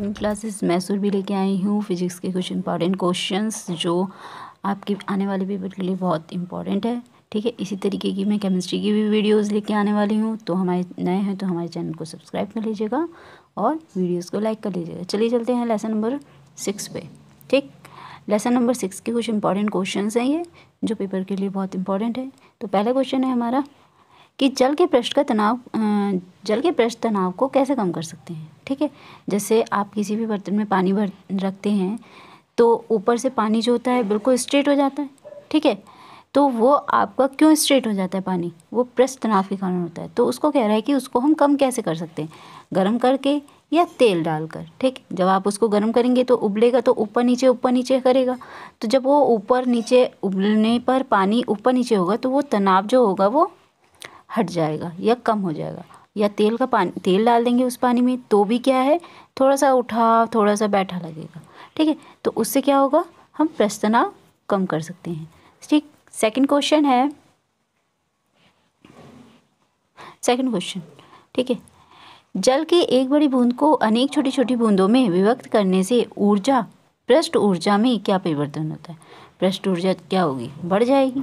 second classes Mysore भी लेके आई हूँ फिजिक्स के कुछ इंपॉर्टेंट क्वेश्चंस जो आपके आने वाले पेपर के लिए बहुत इंपॉर्टेंट है ठीक है इसी तरीके की मैं केमिस्ट्री की भी वीडियोस लेके आने वाली हूँ तो हमारे नए हैं तो हमारे चैनल को सब्सक्राइब कर लीजिएगा और वीडियोस को लाइक कर लीजिएगा चलिए चलते हैं लेसन नंबर सिक्स पे ठीक लेसन नंबर सिक्स के कुछ इंपॉर्टेंट क्वेश्चन हैं ये जो पेपर के लिए बहुत इंपॉर्टेंट है तो पहला क्वेश्चन है हमारा कि जल के पृष्ठ का तनाव जल के पृष्ठ तनाव को कैसे कम कर सकते हैं ठीक है जैसे आप किसी भी बर्तन में पानी भर रखते हैं तो ऊपर से पानी जो होता है बिल्कुल स्ट्रेट हो जाता है ठीक है तो वो आपका क्यों स्ट्रेट हो जाता है पानी वो प्रेस तनाव के कारण होता है तो उसको कह रहा है कि उसको हम कम कैसे कर सकते हैं गर्म करके या तेल डालकर ठीक जब आप उसको गर्म करेंगे तो उबलेगा तो ऊपर नीचे ऊपर नीचे करेगा तो जब वो ऊपर नीचे उबलने पर पानी ऊपर नीचे होगा तो वो तनाव जो होगा वो हट जाएगा या कम हो जाएगा या तेल का पानी तेल डाल देंगे उस पानी में तो भी क्या है थोड़ा सा उठा थोड़ा सा बैठा लगेगा ठीक है तो उससे क्या होगा हम प्रस्तनाव तनाव कम कर सकते हैं ठीक सेकंड क्वेश्चन है सेकंड क्वेश्चन ठीक है जल की एक बड़ी बूंद को अनेक छोटी छोटी बूंदों में विभक्त करने से ऊर्जा पृष्ठ ऊर्जा में क्या परिवर्तन होता है पृष्ठ ऊर्जा क्या होगी बढ़ जाएगी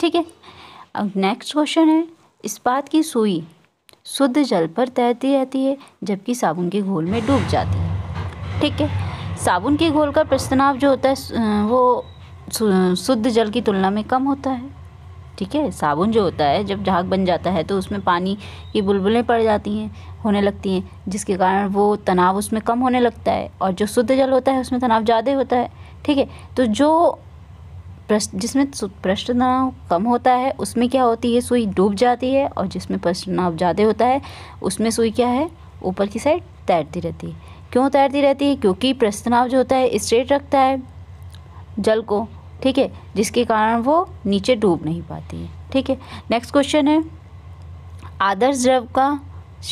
ठीक है अब नेक्स्ट क्वेश्चन है इस्पात की सुई शुद्ध जल पर तैरती रहती है जबकि साबुन के घोल में डूब जाती है ठीक है साबुन के घोल का प्रस्तनाव जो होता है वो शुद्ध जल की तुलना में कम होता है ठीक है साबुन जो होता है जब झाग बन जाता है तो उसमें पानी की बुलबुलें पड़ जाती हैं होने लगती हैं जिसके कारण वो तनाव उसमें कम होने लगता है और जो शुद्ध जल होता है उसमें तनाव ज़्यादा होता है ठीक है तो जो प्रश्न जिसमें प्रश्न तनाव कम होता है उसमें क्या होती है सुई डूब जाती है और जिसमें प्रश्न तनाव ज़्यादा होता है उसमें सुई क्या है ऊपर की साइड तैरती रहती है क्यों तैरती रहती है क्योंकि प्रश्न तनाव जो होता है स्ट्रेट रखता है जल को ठीक है जिसके कारण वो नीचे डूब नहीं पाती है ठीक है नेक्स्ट क्वेश्चन है आदर्श द्रव का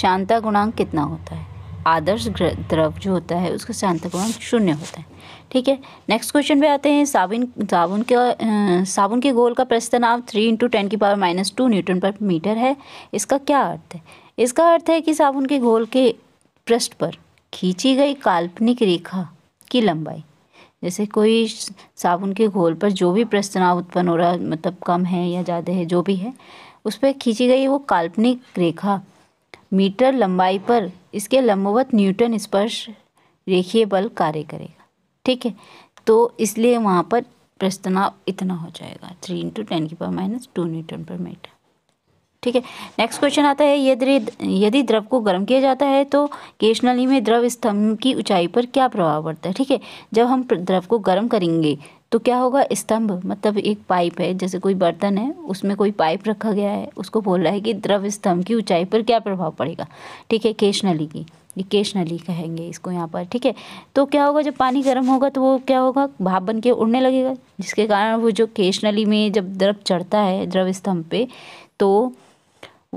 शांता गुणांक कितना होता है आदर्श द्रव जो होता है उसका शांतिपूर्ण शून्य होता है ठीक है नेक्स्ट क्वेश्चन पे आते हैं साबुन साबुन के साबुन के गोल का प्रस्तनाव थ्री इंटू टेन की पावर माइनस टू न्यूटन पर मीटर है इसका क्या अर्थ है इसका अर्थ है कि साबुन के गोल के पृष्ठ पर खींची गई काल्पनिक रेखा की लंबाई जैसे कोई साबुन के घोल पर जो भी प्रस्तनाव उत्पन्न हो रहा मतलब कम है या ज़्यादा है जो भी है उस पर खींची गई वो काल्पनिक रेखा मीटर लंबाई पर इसके लंबवत न्यूटन स्पर्श रेखीय बल कार्य करेगा ठीक है तो इसलिए वहाँ पर प्रस्तनाव इतना हो जाएगा थ्री इंटू टेन की पावर माइनस टू न्यूटन पर मीटर ठीक है नेक्स्ट क्वेश्चन आता है यदि यदि द्रव को गर्म किया जाता है तो केश नली में द्रव स्तंभ की ऊंचाई पर क्या प्रभाव पड़ता है ठीक है जब हम द्रव को गर्म करेंगे तो क्या होगा स्तंभ मतलब एक पाइप है जैसे कोई बर्तन है उसमें कोई पाइप रखा गया है उसको बोल रहा है कि द्रव स्तंभ की ऊंचाई पर क्या प्रभाव पड़ेगा ठीक है केश नली की ये केश नली कहेंगे इसको यहाँ पर ठीक है तो क्या होगा जब पानी गर्म होगा तो वो क्या होगा भाप बन के उड़ने लगेगा जिसके कारण वो जो केश नली में जब द्रव चढ़ता है द्रव स्तंभ पे तो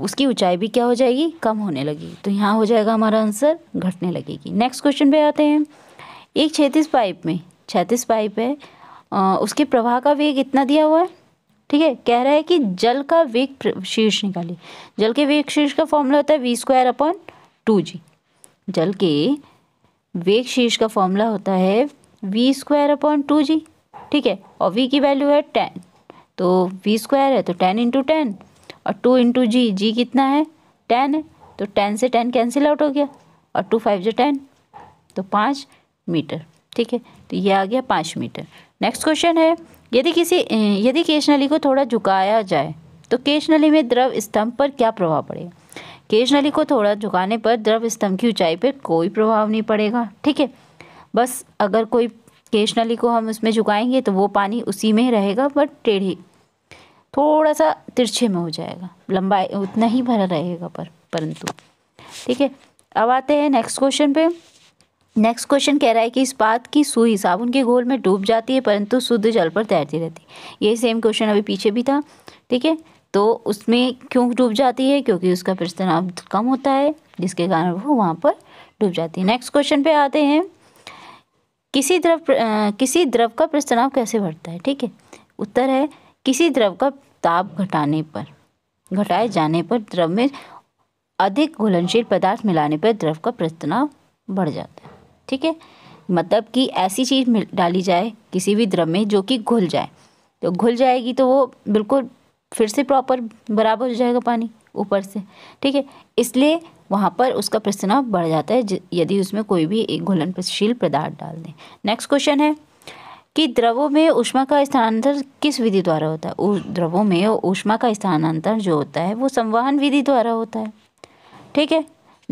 उसकी ऊंचाई भी क्या हो जाएगी कम होने लगेगी तो यहाँ हो जाएगा हमारा आंसर घटने लगेगी नेक्स्ट क्वेश्चन पे आते हैं एक छत्तीस पाइप में छत्तीस पाइप है उसके प्रवाह का वेग इतना दिया हुआ है ठीक है कह रहा है कि जल का वेग शीर्ष निकालिए जल के वेग शीर्ष का फॉर्मूला होता है V square upon two G जल के वेग शीर्ष का फॉर्मूला होता है V square upon two G ठीक है और वी की वैल्यू है टेन तो वी स्क्वायर है तो टेन इंटू टेन और टू इंटू जी जी कितना है टेन है तो टेन से टेन कैंसिल आउट हो गया और टू फाइव जो टेन तो पाँच मीटर ठीक है तो ये आ गया पाँच मीटर नेक्स्ट क्वेश्चन है यदि किसी यदि केश नली को थोड़ा झुकाया जाए तो केश नली में द्रव स्तंभ पर क्या प्रभाव पड़ेगा केश नली को थोड़ा झुकाने पर द्रव स्तंभ की ऊंचाई पर कोई प्रभाव नहीं पड़ेगा ठीक है बस अगर कोई केश नली को हम उसमें झुकाएंगे तो वो पानी उसी में रहेगा बट टेढ़ी थोड़ा सा तिरछे में हो जाएगा लंबाई उतना ही भरा रहेगा पर परंतु ठीक है अब आते हैं नेक्स्ट क्वेश्चन पे नेक्स्ट क्वेश्चन कह रहा है कि इस बात की सुई साबुन के घोल में डूब जाती है परंतु शुद्ध जल पर तैरती रहती है यही सेम क्वेश्चन अभी पीछे भी था ठीक है तो उसमें क्यों डूब जाती है क्योंकि उसका प्रस्तनाव कम होता है जिसके कारण वो वहाँ पर डूब जाती है नेक्स्ट क्वेश्चन पे आते हैं किसी द्रव किसी द्रव का प्रस्तनाव कैसे बढ़ता है ठीक है उत्तर है किसी द्रव का ताप घटाने पर घटाए जाने पर द्रव में अधिक घुलनशील पदार्थ मिलाने पर द्रव का प्रस्तनाव बढ़ जाता है ठीक है मतलब कि ऐसी चीज़ डाली जाए किसी भी द्रव में जो कि घुल जाए तो घुल जाएगी तो वो बिल्कुल फिर से प्रॉपर बराबर हो जाएगा पानी ऊपर से ठीक है इसलिए वहाँ पर उसका प्रस्नाव बढ़ जाता है यदि उसमें कोई भी एक घुलनशील पदार्थ डाल दें नेक्स्ट क्वेश्चन है कि द्रवों में ऊष्मा का स्थानांतर किस विधि द्वारा होता है द्रवों में ऊष्मा का स्थानांतर जो होता है वो संवहन विधि द्वारा होता है ठीक है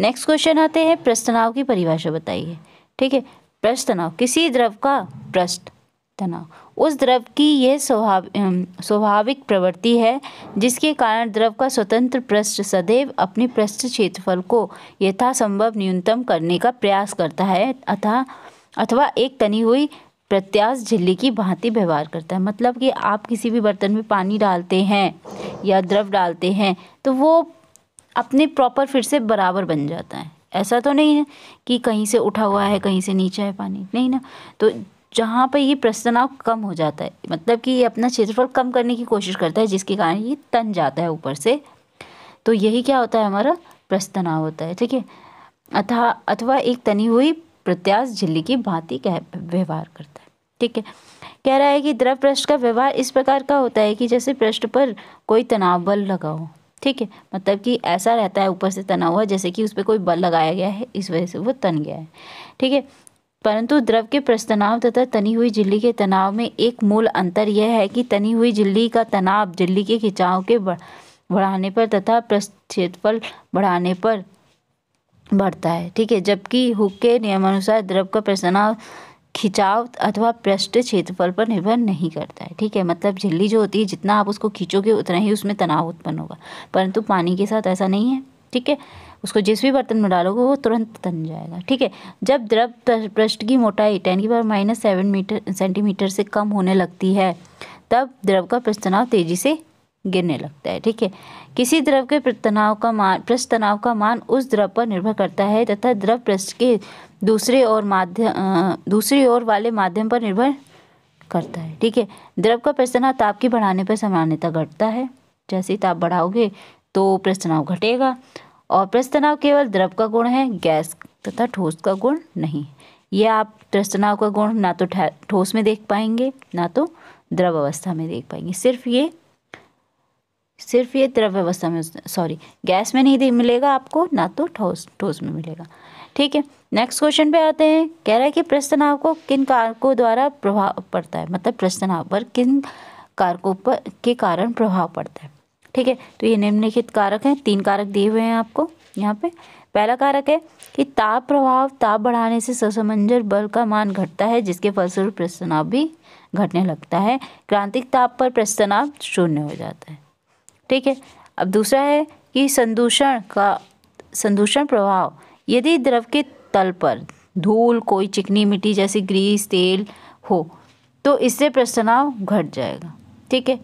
नेक्स्ट क्वेश्चन आते हैं प्रस्तनाव की परिभाषा बताइए ठीक है पृष्ठ तनाव किसी द्रव का पृष्ठ तनाव उस द्रव की यह स्वभाव स्वाभाविक प्रवृत्ति है जिसके कारण द्रव का स्वतंत्र पृष्ठ सदैव अपने पृष्ठ क्षेत्रफल को यथासंभव न्यूनतम करने का प्रयास करता है अथा अथवा एक तनी हुई प्रत्याश झिल्ली की भांति व्यवहार करता है मतलब कि आप किसी भी बर्तन में पानी डालते हैं या द्रव डालते हैं तो वो अपने प्रॉपर फिर से बराबर बन जाता है ऐसा तो नहीं है कि कहीं से उठा हुआ है कहीं से नीचे है पानी नहीं ना तो जहाँ पर ये प्रस्तनाव कम हो जाता है मतलब कि ये अपना क्षेत्रफल कम करने की कोशिश करता है जिसके कारण ये तन जाता है ऊपर से तो यही क्या होता है हमारा प्रस्तनाव होता है ठीक है अथा अथवा एक तनी हुई प्रत्यास झिल्ली की भांति कह व्यवहार करता है ठीक है कह रहा है कि द्रव पृष्ठ का व्यवहार इस प्रकार का होता है कि जैसे पृष्ठ पर कोई तनाव बल लगा हो ठीक है मतलब कि ऐसा रहता है ऊपर से तना हुआ जैसे कि उस पर कोई बल लगाया गया है इस वजह से वो तन गया है ठीक है परंतु द्रव के प्रस्तनाव तथा तनी हुई झिल्ली के तनाव में एक मूल अंतर यह है कि तनी हुई झिल्ली का तनाव झिल्ली के खिंचाव के बढ़ाने पर तथा प्रक्षेत्रफल बढ़ाने पर बढ़ता है ठीक है जबकि हुक के नियमानुसार द्रव का प्रस्तनाव खिंचाव अथवा पृष्ठ क्षेत्रफल पर निर्भर नहीं करता है ठीक है मतलब झिल्ली जो होती है जितना आप उसको खींचोगे उतना ही उसमें तनाव उत्पन्न होगा परंतु पानी के साथ ऐसा नहीं है ठीक है उसको जिस भी बर्तन में डालोगे वो तुरंत तन जाएगा ठीक है जब द्रव पृष्ठ की मोटाई टेन की power minus seven metre centimetre से कम होने लगती है तब द्रव का पृष्ठ तनाव तेजी से गिरने लगता है ठीक है किसी द्रव के तनाव का मान पृष्ठ तनाव का मान उस द्रव पर निर्भर करता है तथा द्रव पृष्ठ के दूसरे और माध्यम दूसरी ओर वाले माध्यम पर निर्भर करता है ठीक है द्रव का पृष्ठ तनाव ताप की बढ़ाने पर सामान्यता घटता है जैसे ताप बढ़ाओगे तो पृष्ठ तनाव घटेगा और पृष्ठ तनाव केवल द्रव का गुण है गैस तथा ठोस का गुण नहीं यह आप पृष्ठ तनाव का गुण ना तो ठोस में देख पाएंगे ना तो द्रव अवस्था में देख पाएंगे सिर्फ ये सिर्फ ये द्रव्य अवस्था में सॉरी गैस में नहीं मिलेगा आपको ना तो ठोस ठोस में मिलेगा ठीक है नेक्स्ट क्वेश्चन पे आते हैं कह रहा है कि प्रस्तनाव को किन कारकों द्वारा प्रभाव पड़ता है मतलब प्रस्तनाव पर किन कारकों पर के कारण प्रभाव पड़ता है ठीक है तो ये निम्नलिखित कारक हैं तीन कारक दिए हुए हैं आपको यहाँ पे पहला कारक है कि ताप प्रभाव ताप बढ़ाने से ससमंजर बल का मान घटता है जिसके फलस्वरूप प्रस्तनाव भी घटने लगता है क्रांतिक ताप पर प्रस्तनाव शून्य हो जाता है ठीक है अब दूसरा है कि संदूषण का संदूषण प्रभाव यदि द्रव के तल पर धूल कोई चिकनी मिट्टी जैसे ग्रीस तेल हो तो इससे प्रस्तनाव घट जाएगा ठीक है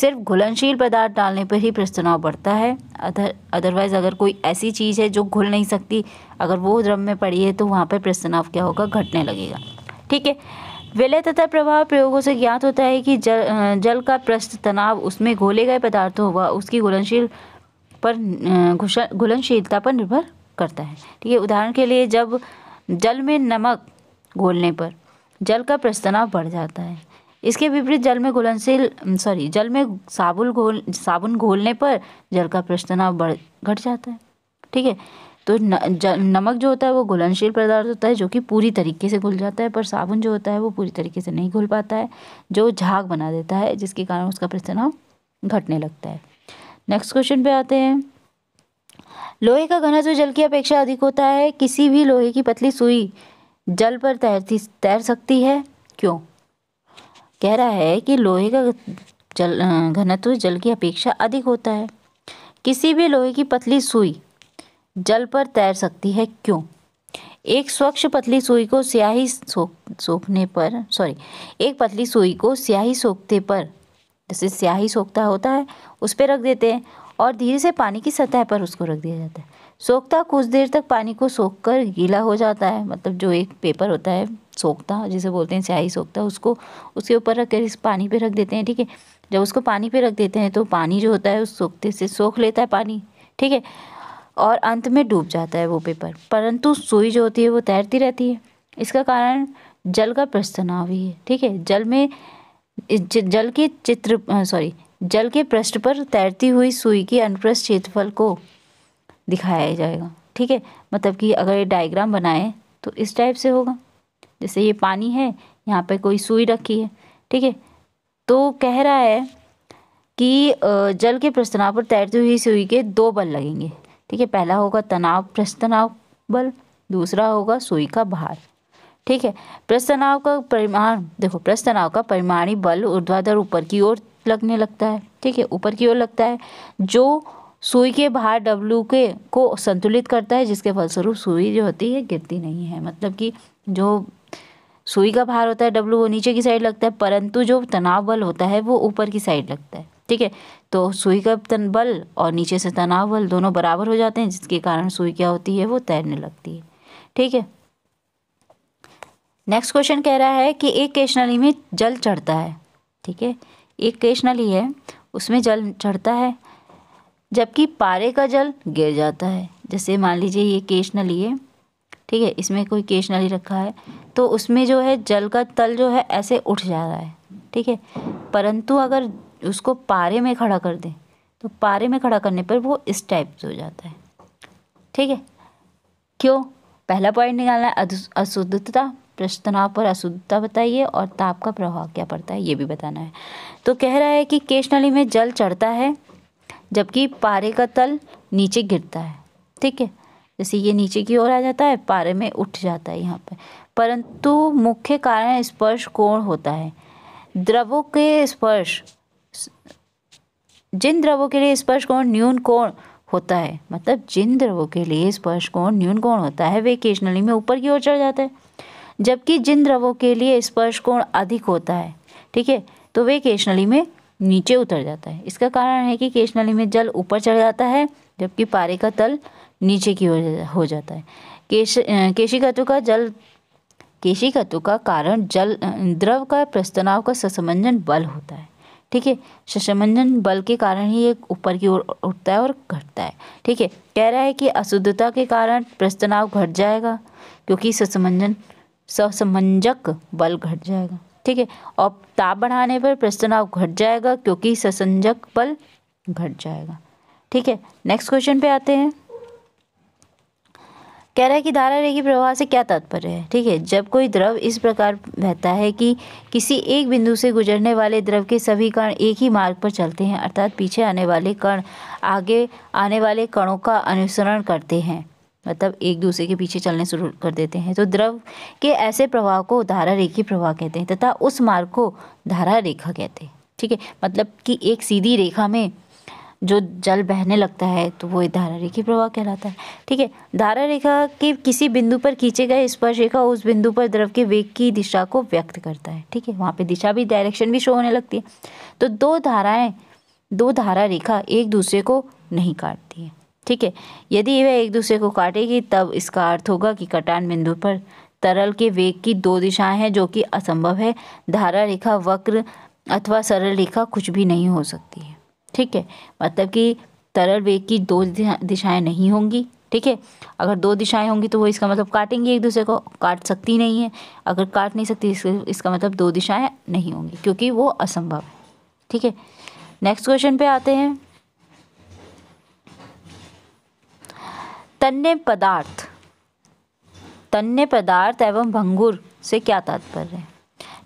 सिर्फ घुलनशील पदार्थ डालने पर ही प्रस्तनाव बढ़ता है अदर अदरवाइज़ अगर कोई ऐसी चीज़ है जो घुल नहीं सकती अगर वो द्रव में पड़ी है तो वहाँ पर प्रस्तनाव क्या होगा घटने लगेगा ठीक है विलय तथा प्रभाव प्रयोगों से ज्ञात होता है कि जल जल का प्रस्थ तनाव उसमें घोले गए पदार्थों व उसकी घुलनशील पर घुलनशीलता पर निर्भर करता है ठीक है उदाहरण के लिए जब जल में नमक घोलने पर जल का प्रस्तनाव बढ़ जाता है इसके विपरीत जल में घुलनशील सॉरी जल में साबुन घोल साबुन घोलने पर जल का प्रस्तनाव बढ़ घट जाता है ठीक है तो न, ज, नमक जो होता है वो घुलनशील पदार्थ होता है जो कि पूरी तरीके से घुल जाता है पर साबुन जो होता है वो पूरी तरीके से नहीं घुल पाता है जो झाग बना देता है जिसके कारण उसका परिणाम घटने लगता है नेक्स्ट क्वेश्चन पे आते हैं लोहे का घनत्व जल की अपेक्षा अधिक होता है किसी भी लोहे की पतली सुई जल पर तैरती तैर सकती है क्यों कह रहा है कि लोहे का जल घनत्व जल की अपेक्षा अधिक होता है किसी भी लोहे की पतली सुई जल पर तैर सकती है क्यों एक स्वच्छ पतली सुई को स्याही सोखने पर सॉरी एक पतली सुई को स्याही सोखते पर जैसे स्याही सोखता होता है उस पर रख देते हैं और धीरे से पानी की सतह पर उसको रख दिया जाता है सोखता कुछ देर तक पानी को सोख कर गीला हो जाता है मतलब जो एक पेपर होता है सोखता जिसे बोलते हैं स्याही सोखता उसको उसके ऊपर रख कर इस पानी पे रख देते हैं ठीक है जब उसको पानी पे रख देते हैं तो पानी जो होता है उस सोखते से सोख लेता है पानी ठीक है और अंत में डूब जाता है वो पेपर परंतु सुई जो होती है वो तैरती रहती है इसका कारण जल का प्रस्तनाव ही है ठीक है जल में जल के चित्र सॉरी जल के पृष्ठ पर तैरती हुई सुई की अनुप्रस्थ क्षेत्रफल को दिखाया जाएगा ठीक है मतलब कि अगर ये डायग्राम बनाए तो इस टाइप से होगा जैसे ये पानी है यहाँ पे कोई सुई रखी है ठीक है तो कह रहा है कि जल के प्रस्तनाव पर तैरती हुई सुई के दो बल लगेंगे ठीक है पहला होगा तनाव प्रस्तनाव बल दूसरा होगा सुई का भार ठीक है प्रस्तनाव का परिमाण देखो प्रस्तनाव का परिमाणी बल ऊर्ध्वाधर ऊपर की ओर लगने लगता है ठीक है ऊपर की ओर लगता है जो सुई के भार डब्लू के को संतुलित करता है जिसके फलस्वरूप सुई जो होती है गिरती नहीं है मतलब कि जो सुई का भार होता है डब्लू वो नीचे की साइड लगता है परंतु जो तनाव बल होता है वो ऊपर की साइड लगता है ठीक है तो सुई का तन बल और नीचे से तनाव बल दोनों बराबर हो जाते हैं जिसके कारण सुई क्या होती है वो तैरने लगती है ठीक है नेक्स्ट क्वेश्चन कह रहा है कि एक केश नली में जल चढ़ता है ठीक है एक केश नली है उसमें जल चढ़ता है जबकि पारे का जल गिर जाता है जैसे मान लीजिए ये केश नली है ठीक है इसमें कोई केश नली रखा है तो उसमें जो है जल का तल जो है ऐसे उठ जा रहा है ठीक है परंतु अगर उसको पारे में खड़ा कर दें तो पारे में खड़ा करने पर वो इस टाइप से हो जाता है ठीक है क्यों पहला पॉइंट निकालना है अशुद्धता प्रश्न तनाव पर अशुद्धता बताइए और ताप का प्रभाव क्या पड़ता है ये भी बताना है तो कह रहा है कि केश नली में जल चढ़ता है जबकि पारे का तल नीचे गिरता है ठीक है जैसे ये नीचे की ओर आ जाता है पारे में उठ जाता है यहाँ पर परंतु मुख्य कारण स्पर्श कोण होता है द्रवों के स्पर्श जिन द्रवों के लिए स्पर्श कोण न्यून कोण होता है मतलब जिन द्रवों के लिए स्पर्श कोण न्यून कोण होता है वे केशनली में ऊपर की ओर चढ़ जाते हैं जबकि जिन द्रवों के लिए स्पर्श कोण अधिक होता है ठीक है तो वे केशनली में नीचे उतर जाता है इसका कारण है कि केशनली में जल ऊपर चढ़ जाता है जबकि पारे का तल नीचे की ओर हो जाता है केश केशी तत्व का जल केशी तत्व का कारण जल द्रव का प्रस्तनाव का ससमंजन बल होता है ठीक है शशमंजन बल के कारण ही ये ऊपर की ओर उठता है और घटता है ठीक है कह रहा है कि अशुद्धता के कारण प्रस्तनाव घट जाएगा क्योंकि ससमंजन ससमंजक बल घट जाएगा ठीक है और ताप बढ़ाने पर प्रस्तनाव घट जाएगा क्योंकि ससंजक बल घट जाएगा ठीक है नेक्स्ट क्वेश्चन पे आते हैं कह रहा है कि धारा रेखी प्रवाह से क्या तात्पर्य है ठीक है जब कोई द्रव इस प्रकार बहता है कि किसी एक बिंदु से गुजरने वाले द्रव के सभी कण एक ही मार्ग पर चलते हैं अर्थात पीछे आने वाले कण आगे आने वाले कणों का अनुसरण करते हैं मतलब एक दूसरे के पीछे चलने शुरू कर देते हैं तो द्रव के ऐसे प्रवाह को धारा रेखी प्रवाह कहते हैं तथा उस मार्ग को धारा रेखा कहते हैं ठीक है मतलब कि एक सीधी रेखा में जो जल बहने लगता है तो वो धारा रेखी प्रवाह कहलाता है ठीक है धारा रेखा के किसी बिंदु पर खींचे गए स्पर्श रेखा उस बिंदु पर द्रव के वेग की दिशा को व्यक्त करता है ठीक है वहाँ पे दिशा भी डायरेक्शन भी शो होने लगती है तो दो धाराएं दो धारा रेखा एक दूसरे को नहीं काटती है ठीक है यदि वह एक दूसरे को काटेगी तब इसका अर्थ होगा कि कटान बिंदु पर तरल के वेग की दो दिशाएं हैं जो कि असंभव है धारा रेखा वक्र अथवा सरल रेखा कुछ भी नहीं हो सकती ठीक है मतलब कि तरल वेग की दो दिशाएं नहीं होंगी ठीक है अगर दो दिशाएं होंगी तो वो इसका मतलब काटेंगी एक दूसरे को काट सकती नहीं है अगर काट नहीं सकती इसका मतलब दो दिशाएं नहीं होंगी क्योंकि वो असंभव है ठीक है नेक्स्ट क्वेश्चन पे आते हैं तन्य पदार्थ तन्य पदार्थ एवं भंगुर से क्या तात्पर्य है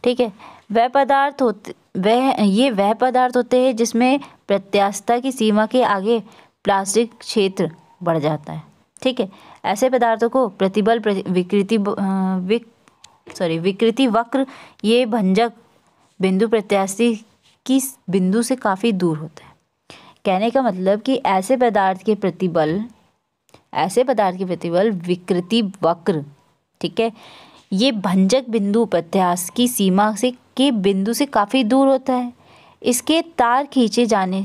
ठीक है वह पदार्थ होते वह ये वह पदार्थ होते हैं जिसमें प्रत्यास्थता की सीमा के आगे प्लास्टिक क्षेत्र बढ़ जाता है ठीक है ऐसे पदार्थों को प्रतिबल विकृति विक सॉरी विकृति वक्र ये भंजक बिंदु प्रत्याशी की बिंदु से काफ़ी दूर होता है कहने का मतलब कि ऐसे पदार्थ के प्रतिबल ऐसे पदार्थ के प्रतिबल विकृति वक्र ठीक है ये भंजक बिंदु प्रत्यास की सीमा से के बिंदु से काफ़ी दूर होता है इसके तार खींचे जाने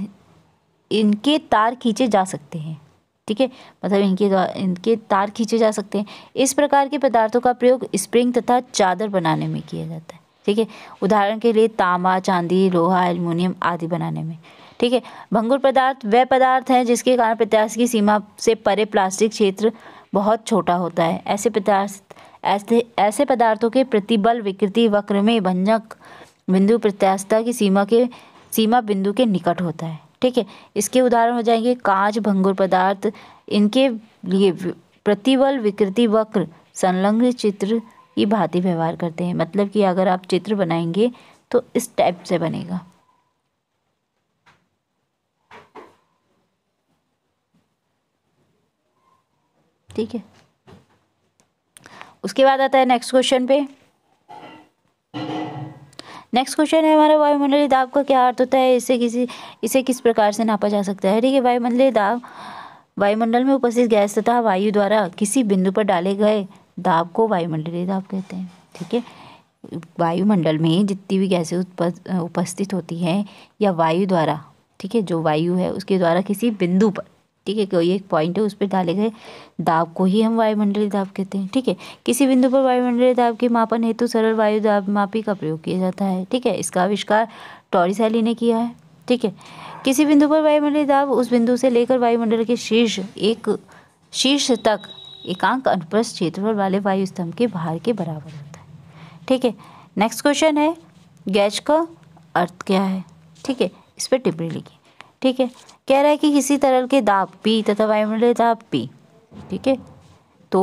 इनके तार खींचे जा सकते हैं ठीक है मतलब इनके इनके तार खींचे जा सकते हैं इस प्रकार के पदार्थों का प्रयोग स्प्रिंग तथा चादर बनाने में किया जाता है ठीक है उदाहरण के लिए तांबा चांदी लोहा एल्यूमिनियम आदि बनाने में ठीक है भंगुर पदार्थ वह पदार्थ हैं जिसके कारण प्रत्याश की सीमा से परे प्लास्टिक क्षेत्र बहुत छोटा होता है ऐसे पदार्थ ऐसे ऐसे पदार्थों के प्रतिबल विकृति वक्र में भंजक बिंदु प्रत्यास्थता की सीमा के सीमा बिंदु के निकट होता है ठीक है इसके उदाहरण हो जाएंगे कांच भंगुर पदार्थ इनके लिए प्रतिबल विकृति वक्र संलग्न चित्र की भांति व्यवहार करते हैं मतलब कि अगर आप चित्र बनाएंगे तो इस टाइप से बनेगा ठीक है उसके बाद आता है नेक्स्ट क्वेश्चन पे नेक्स्ट क्वेश्चन है हमारा वायुमंडलीय दाब का क्या अर्थ होता है इसे किसी इसे किस प्रकार से नापा जा सकता है ठीक है वायुमंडलीय दाब वायुमंडल में उपस्थित गैस तथा वायु द्वारा किसी बिंदु पर डाले गए दाब को वायुमंडलीय दाब कहते हैं ठीक है वायुमंडल में जितनी भी गैसें उपस्थित होती हैं या वायु द्वारा ठीक है जो वायु है उसके द्वारा किसी बिंदु पर मिट्टी के कोई एक पॉइंट है उस पर डाले गए दाब को ही हम वायुमंडलीय दाब कहते हैं ठीक है किसी बिंदु पर वायुमंडलीय दाब के मापन हेतु सरल वायु दाब मापी का प्रयोग किया जाता है ठीक है इसका आविष्कार टॉरिसैली ने किया है ठीक है किसी बिंदु पर वायुमंडलीय दाब उस बिंदु से लेकर वायुमंडल के शीर्ष एक शीर्ष तक एकांक अनुप्रस्थ क्षेत्रफल वाले वायु स्तंभ के बाहर के बराबर होता है ठीक है नेक्स्ट क्वेश्चन है गैच का अर्थ क्या है ठीक है इस पर टिप्पणी लिखी ठीक है कह रहा है कि किसी तरल के दाब पी तथा वायुमंडलीय दाब पी ठीक है तो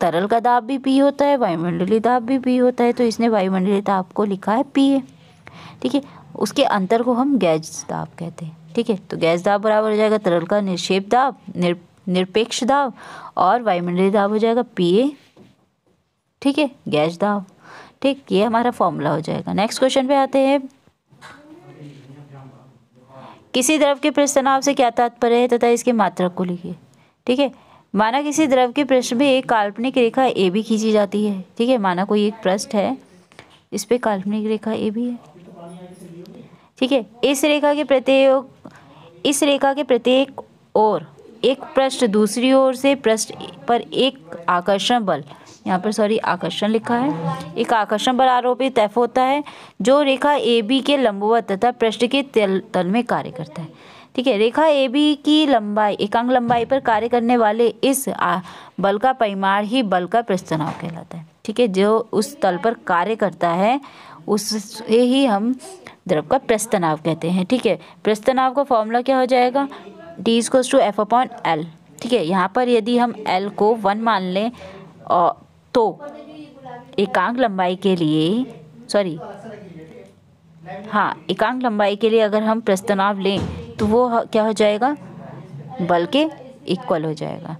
तरल का दाब भी पी होता है वायुमंडलीय दाब भी पी होता है तो इसने वायुमंडलीय दाब को लिखा है पी है ठीक है उसके अंतर को हम गैस दाब कहते हैं ठीक है तो गैस दाब बराबर हो जाएगा तरल का निक्षेप दाब निर, निरपेक्ष दाब और वायुमंडलीय दाब हो जाएगा पी ए ठीक है गैस दाब ठीक ये हमारा फॉर्मूला हो जाएगा नेक्स्ट क्वेश्चन पे आते हैं किसी द्रव के पृष्ठ तनाव से क्या तात्पर्य है तथा इसके मात्रक को लिखिए ठीक है माना किसी द्रव के पृष्ठ में एक काल्पनिक रेखा ए भी खींची जाती है ठीक है माना कोई एक पृष्ठ है इस पर काल्पनिक रेखा ए भी है ठीक है इस रेखा के प्रत्येक इस रेखा के प्रत्येक ओर एक पृष्ठ दूसरी ओर से पृष्ठ पर एक आकर्षण बल यहाँ पर सॉरी आकर्षण लिखा है एक आकर्षण पर आरोपित एफ होता है जो रेखा ए बी के लंबवत तथा पृष्ठ के तल, तल में कार्य करता है ठीक है रेखा ए बी की लंबाई एकांग लंबाई पर कार्य करने वाले इस आ, बल का परिमाण ही बल का प्रस्तनाव कहलाता है ठीक है जो उस तल पर कार्य करता है उससे ही हम द्रव का प्रस्तनाव कहते हैं ठीक है प्रस्तनाव का फॉर्मूला क्या हो जाएगा डी इजकोस टू एफ अपॉन एल ठीक है यहाँ पर यदि हम एल को वन मान लें और तो एकांक लंबाई के लिए सॉरी हाँ एकांक लंबाई के लिए अगर हम प्रस्तनाव लें तो वो क्या हो जाएगा बल्कि इक्वल हो जाएगा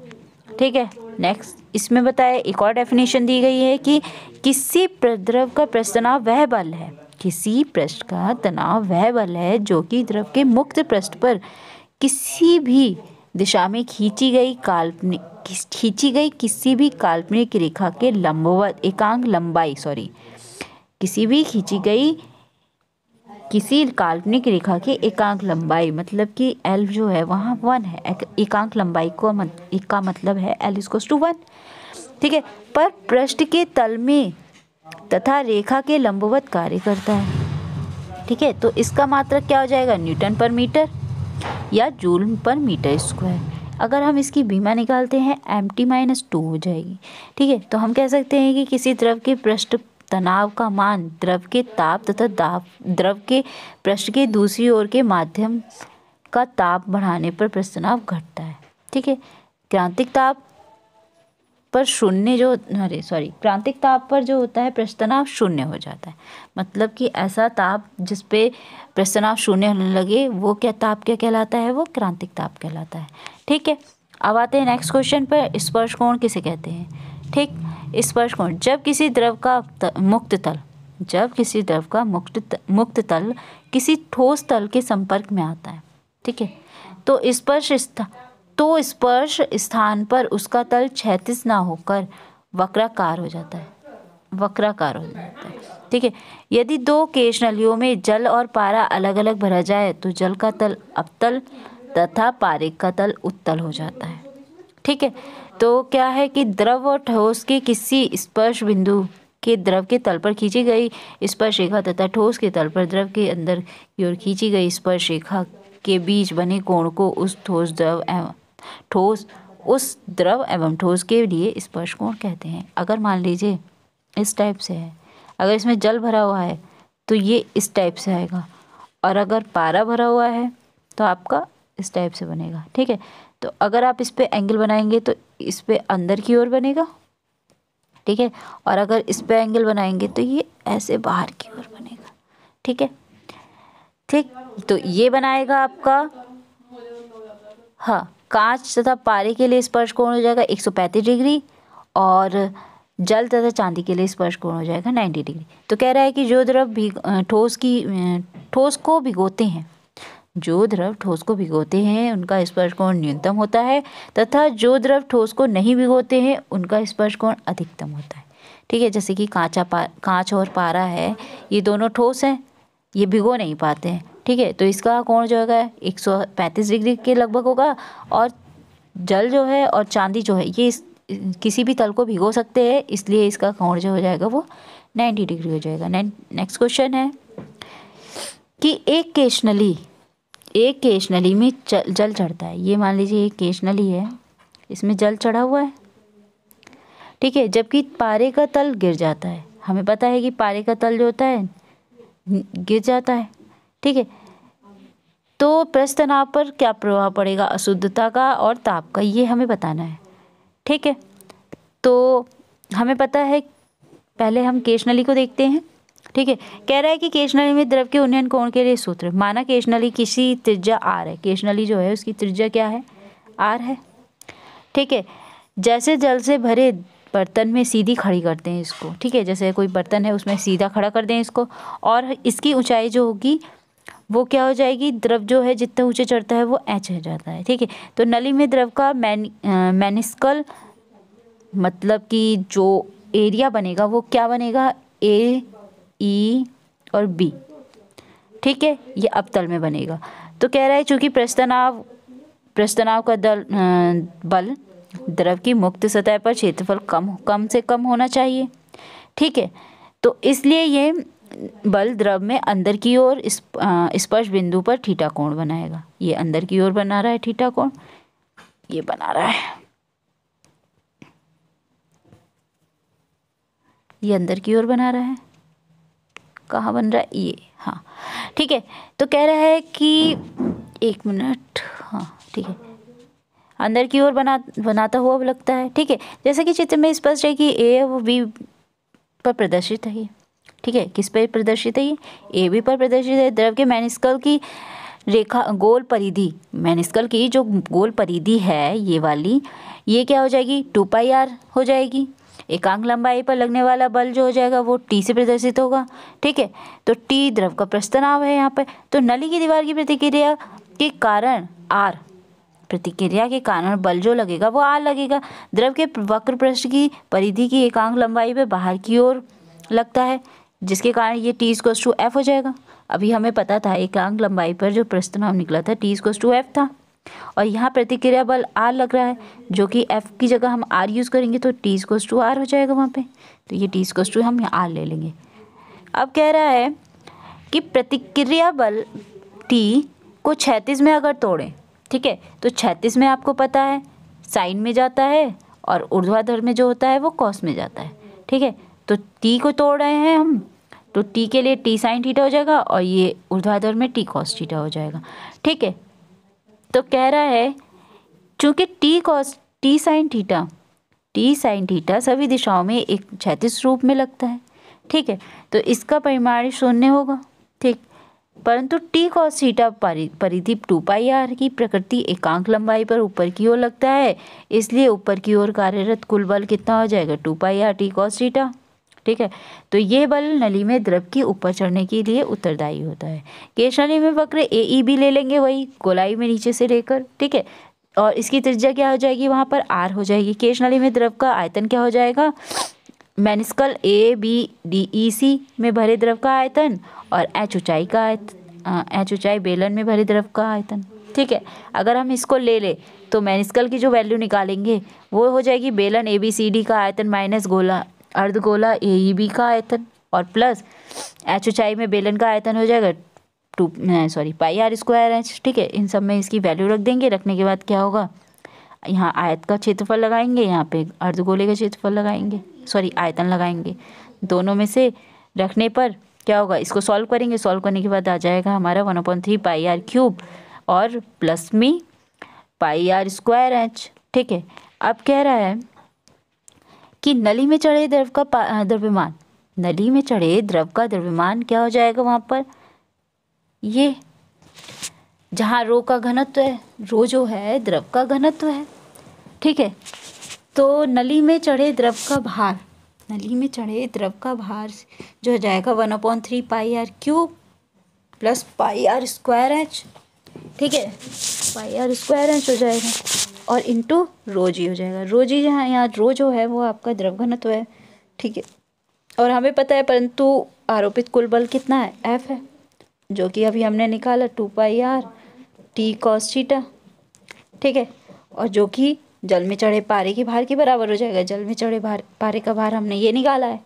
ठीक है नेक्स्ट इसमें बताया एक और डेफिनेशन दी गई है कि किसी प्रद्रव का प्रस्तनाव वह बल है किसी पृष्ठ का तनाव वह बल है जो कि द्रव के मुक्त पृष्ठ पर किसी भी दिशा में खींची गई काल्पनिक खींची गई किसी भी काल्पनिक रेखा के लंबवत एकांक लंबाई सॉरी किसी भी खींची गई किसी काल्पनिक रेखा के एकांक लंबाई मतलब कि एल जो है वहाँ वन है एकांक लंबाई को मत, एक का मतलब है एल इसको टू वन ठीक है पर पृष्ठ के तल में तथा रेखा के लंबवत कार्य करता है ठीक है तो इसका मात्रक क्या हो जाएगा न्यूटन पर मीटर या जूल पर मीटर स्क्वायर अगर हम इसकी बीमा निकालते हैं एम टी माइनस टू हो जाएगी ठीक है तो हम कह सकते हैं कि किसी द्रव के पृष्ठ तनाव का मान द्रव के ताप तथा दाप द्रव के पृष्ठ के दूसरी ओर के माध्यम का ताप बढ़ाने पर पृष्ठ तनाव घटता है ठीक है क्रांतिक ताप पर शून्य जो अरे सॉरी क्रांतिक ताप पर जो होता है पृष्ठ तनाव शून्य हो जाता है मतलब कि ऐसा ताप जिसपे प्रश्नाव शून्य होने लगे वो क्या ताप क्या कहलाता है वो क्रांतिक ताप कहलाता है ठीक है अब आते हैं नेक्स्ट क्वेश्चन पर स्पर्श कोण किसे कहते हैं ठीक स्पर्श कोण जब किसी द्रव का त, मुक्त तल जब किसी द्रव का मुक्त त, मुक्त तल किसी ठोस तल के संपर्क में आता है ठीक है तो स्पर्श तो स्पर्श स्थान पर उसका तल क्षैतिज ना होकर वक्राकार हो जाता है वक्राकार हो जाता है ठीक है यदि दो केश नलियों में जल और पारा अलग अलग भरा जाए तो जल का तल अपतल तथा पारे का तल उत्तल हो जाता है ठीक है तो क्या है कि द्रव और ठोस के किसी स्पर्श बिंदु के द्रव के तल पर खींची गई स्पर्श रेखा तथा ठोस के तल पर द्रव के अंदर की ओर खींची गई स्पर्श रेखा के बीच बने कोण को उस ठोस द्रव एवं ठोस उस द्रव एवं ठोस के लिए स्पर्श कोण कहते हैं अगर मान लीजिए इस टाइप से है अगर इसमें जल भरा हुआ है तो ये इस टाइप से आएगा और अगर पारा भरा हुआ है तो आपका इस टाइप से बनेगा ठीक है तो अगर आप इस पर एंगल बनाएंगे तो इस पर अंदर की ओर बनेगा ठीक है और अगर इस पर एंगल बनाएंगे तो ये ऐसे बाहर की ओर बनेगा ठीक है ठीक तो ये बनाएगा आपका हाँ कांच तथा पारे के लिए स्पर्श कोण हो जाएगा 135 डिग्री और जल तथा चांदी के लिए स्पर्श कोण हो जाएगा नाइन्टी डिग्री तो कह रहा है कि जो द्रव भी ठोस की ठोस को भिगोते हैं जो द्रव ठोस को भिगोते हैं उनका स्पर्श कोण न्यूनतम होता है तथा जो द्रव ठोस को नहीं भिगोते हैं उनका स्पर्श कोण अधिकतम होता है ठीक है जैसे कि कांचा पा कांच और पारा है ये दोनों ठोस हैं ये भिगो नहीं पाते हैं ठीक है तो इसका कोण जो है एक सौ पैंतीस डिग्री के लगभग होगा और जल जो है और चांदी जो है ये इस किसी भी तल को भिगो सकते हैं इसलिए इसका कोण जो हो जाएगा वो नाइन्टी डिग्री हो जाएगा नेक्स्ट क्वेश्चन है कि एक केश नली एक केश नली में जल चढ़ता है ये मान लीजिए एक केश नली है इसमें जल चढ़ा हुआ है ठीक है जबकि पारे का तल गिर जाता है हमें पता है कि पारे का तल जो होता है गिर जाता है ठीक है तो प्रस्तनाव पर क्या प्रभाव पड़ेगा अशुद्धता का और ताप का ये हमें बताना है ठीक है तो हमें पता है पहले हम केशनली को देखते हैं ठीक है कह रहा है कि केशनली में द्रव के उन्नयन कोण के लिए सूत्र माना केशनली किसी त्रिज्या आर है केशनली जो है उसकी त्रिज्या क्या है आर है ठीक है जैसे जल से भरे बर्तन में सीधी खड़ी करते हैं इसको ठीक है जैसे कोई बर्तन है उसमें सीधा खड़ा कर दें इसको और इसकी ऊंचाई जो होगी वो क्या हो जाएगी द्रव जो है जितने ऊँचे चढ़ता है वो एच हो जाता है ठीक है तो नली में द्रव का मैन मैनिस्कल मतलब कि जो एरिया बनेगा वो क्या बनेगा ए ई e, और बी ठीक है ये अबतल में बनेगा तो कह रहा है चूँकि प्रस्तनाव प्रस्तनाव का दल बल द्रव की मुक्त सतह पर क्षेत्रफल कम कम से कम होना चाहिए ठीक है तो इसलिए ये बल द्रव में अंदर की ओर स्पर्श बिंदु पर ठीटा कोण बनाएगा ये अंदर की ओर बना रहा है ठीठा कोण ये बना रहा है ये अंदर की ओर बना रहा है कहाँ बन रहा है ये हाँ ठीक है तो कह रहा है कि एक मिनट हाँ ठीक है अंदर की ओर बना बनाता हुआ लगता है ठीक है जैसे कि चित्र में स्पष्ट है कि ए वो बी पर प्रदर्शित है ठीक है किस पर प्रदर्शित है ये ए बी पर प्रदर्शित है द्रव के मैनिस्कल की रेखा गोल परिधि मैनिस्कल की जो गोल परिधि है ये वाली ये क्या हो जाएगी टू पाई आर हो जाएगी एकांक लंबाई पर लगने वाला बल जो हो जाएगा वो टी से प्रदर्शित होगा ठीक है तो टी द्रव का प्रस्तनाव है यहाँ पर तो नली की दीवार की प्रतिक्रिया के कारण आर प्रतिक्रिया के कारण बल जो लगेगा वो आर लगेगा द्रव के वक्र पृष्ठ की परिधि की एकांक लंबाई पर बाहर की ओर लगता है जिसके कारण ये टी इक्वस टू एफ हो जाएगा अभी हमें पता था एकांक लंबाई पर जो प्रस्तनाम निकला था टी इक्वस टू एफ था और यहाँ प्रतिक्रिया बल आर लग रहा है जो कि एफ की जगह हम आर यूज़ करेंगे तो टी इक्वस टू आर हो जाएगा वहाँ पे तो ये टी इक्वस टू हम आर ले लेंगे अब कह रहा है कि प्रतिक्रिया बल टी को छैतीस में अगर तोड़ें ठीक है तो छैतीस में आपको पता है साइन में जाता है और ऊर्ध्वाधर में जो होता है वो कॉस में जाता है ठीक है तो टी को तोड़ रहे हैं हम तो टी के लिए टी साइन थीटा हो जाएगा और ये ऊर्ध्वाधर में टी कॉस थीटा हो जाएगा ठीक है तो कह रहा है चूँकि T cos T sine theta T sine theta सभी दिशाओं में एक छैतीस रूप में लगता है ठीक है तो इसका परिमाण शून्य होगा ठीक परंतु टी कॉस थीटा परिधि टू पाई आर की प्रकृति एकांक लंबाई पर ऊपर की ओर लगता है इसलिए ऊपर की ओर कार्यरत कुल बल कितना हो जाएगा two pi R T cos theta ठीक है तो ये बल नली में द्रव की ऊपर चढ़ने के लिए उत्तरदायी होता है केश नली में वक्र ए ई भी ले लेंगे वही गोलाई में नीचे से लेकर ठीक है और इसकी त्रिज्या क्या हो जाएगी वहाँ पर आर हो जाएगी केश नली में द्रव का आयतन क्या हो जाएगा मैनिस्कल ए बी डी ई सी में भरे द्रव का आयतन और एच ऊंचाई का आयतन एच ऊंचाई बेलन में भरे द्रव का आयतन ठीक है अगर हम इसको ले ले तो मैनिस्कल की जो वैल्यू निकालेंगे वो हो जाएगी बेलन ए बी सी डी का आयतन माइनस गोला अर्धगोला ए बी e का आयतन और प्लस एच एच आई में बेलन का आयतन हो जाएगा two sorry pi R square H ठीक है इन सब में इसकी वैल्यू रख देंगे रखने के बाद क्या होगा यहाँ आयत का क्षेत्रफल लगाएंगे यहाँ पे अर्धगोले का क्षेत्रफल लगाएंगे सॉरी आयतन लगाएंगे दोनों में से रखने पर क्या होगा इसको सॉल्व करेंगे सॉल्व करने के बाद आ जाएगा हमारा one point three pi R cube और प्लस में पाई आर स्क्वायर एच ठीक है अब कह रहा है कि नली में चढ़े द्रव का द्रव्यमान नली में चढ़े द्रव का द्रव्यमान क्या हो जाएगा वहाँ पर ये जहाँ रो का घनत्व है रो जो है द्रव का घनत्व है ठीक है तो नली में चढ़े द्रव का भार नली में चढ़े द्रव का भार जो हो जाएगा one upon three pi R cube plus pi R square H ठीक है पाई आर स्क्वायर एच हो जाएगा और इंटू रोज ही हो जाएगा रोज ही जहाँ यहाँ रो जो है वो आपका द्रव घनत्व है ठीक है और हमें पता है परंतु आरोपित कुल बल कितना है एफ है जो कि अभी हमने निकाला two pi R T cos theta ठीक है और जो कि जल में चढ़े पारे के भार के बराबर हो जाएगा जल में चढ़े भार पारे का भार हमने ये निकाला है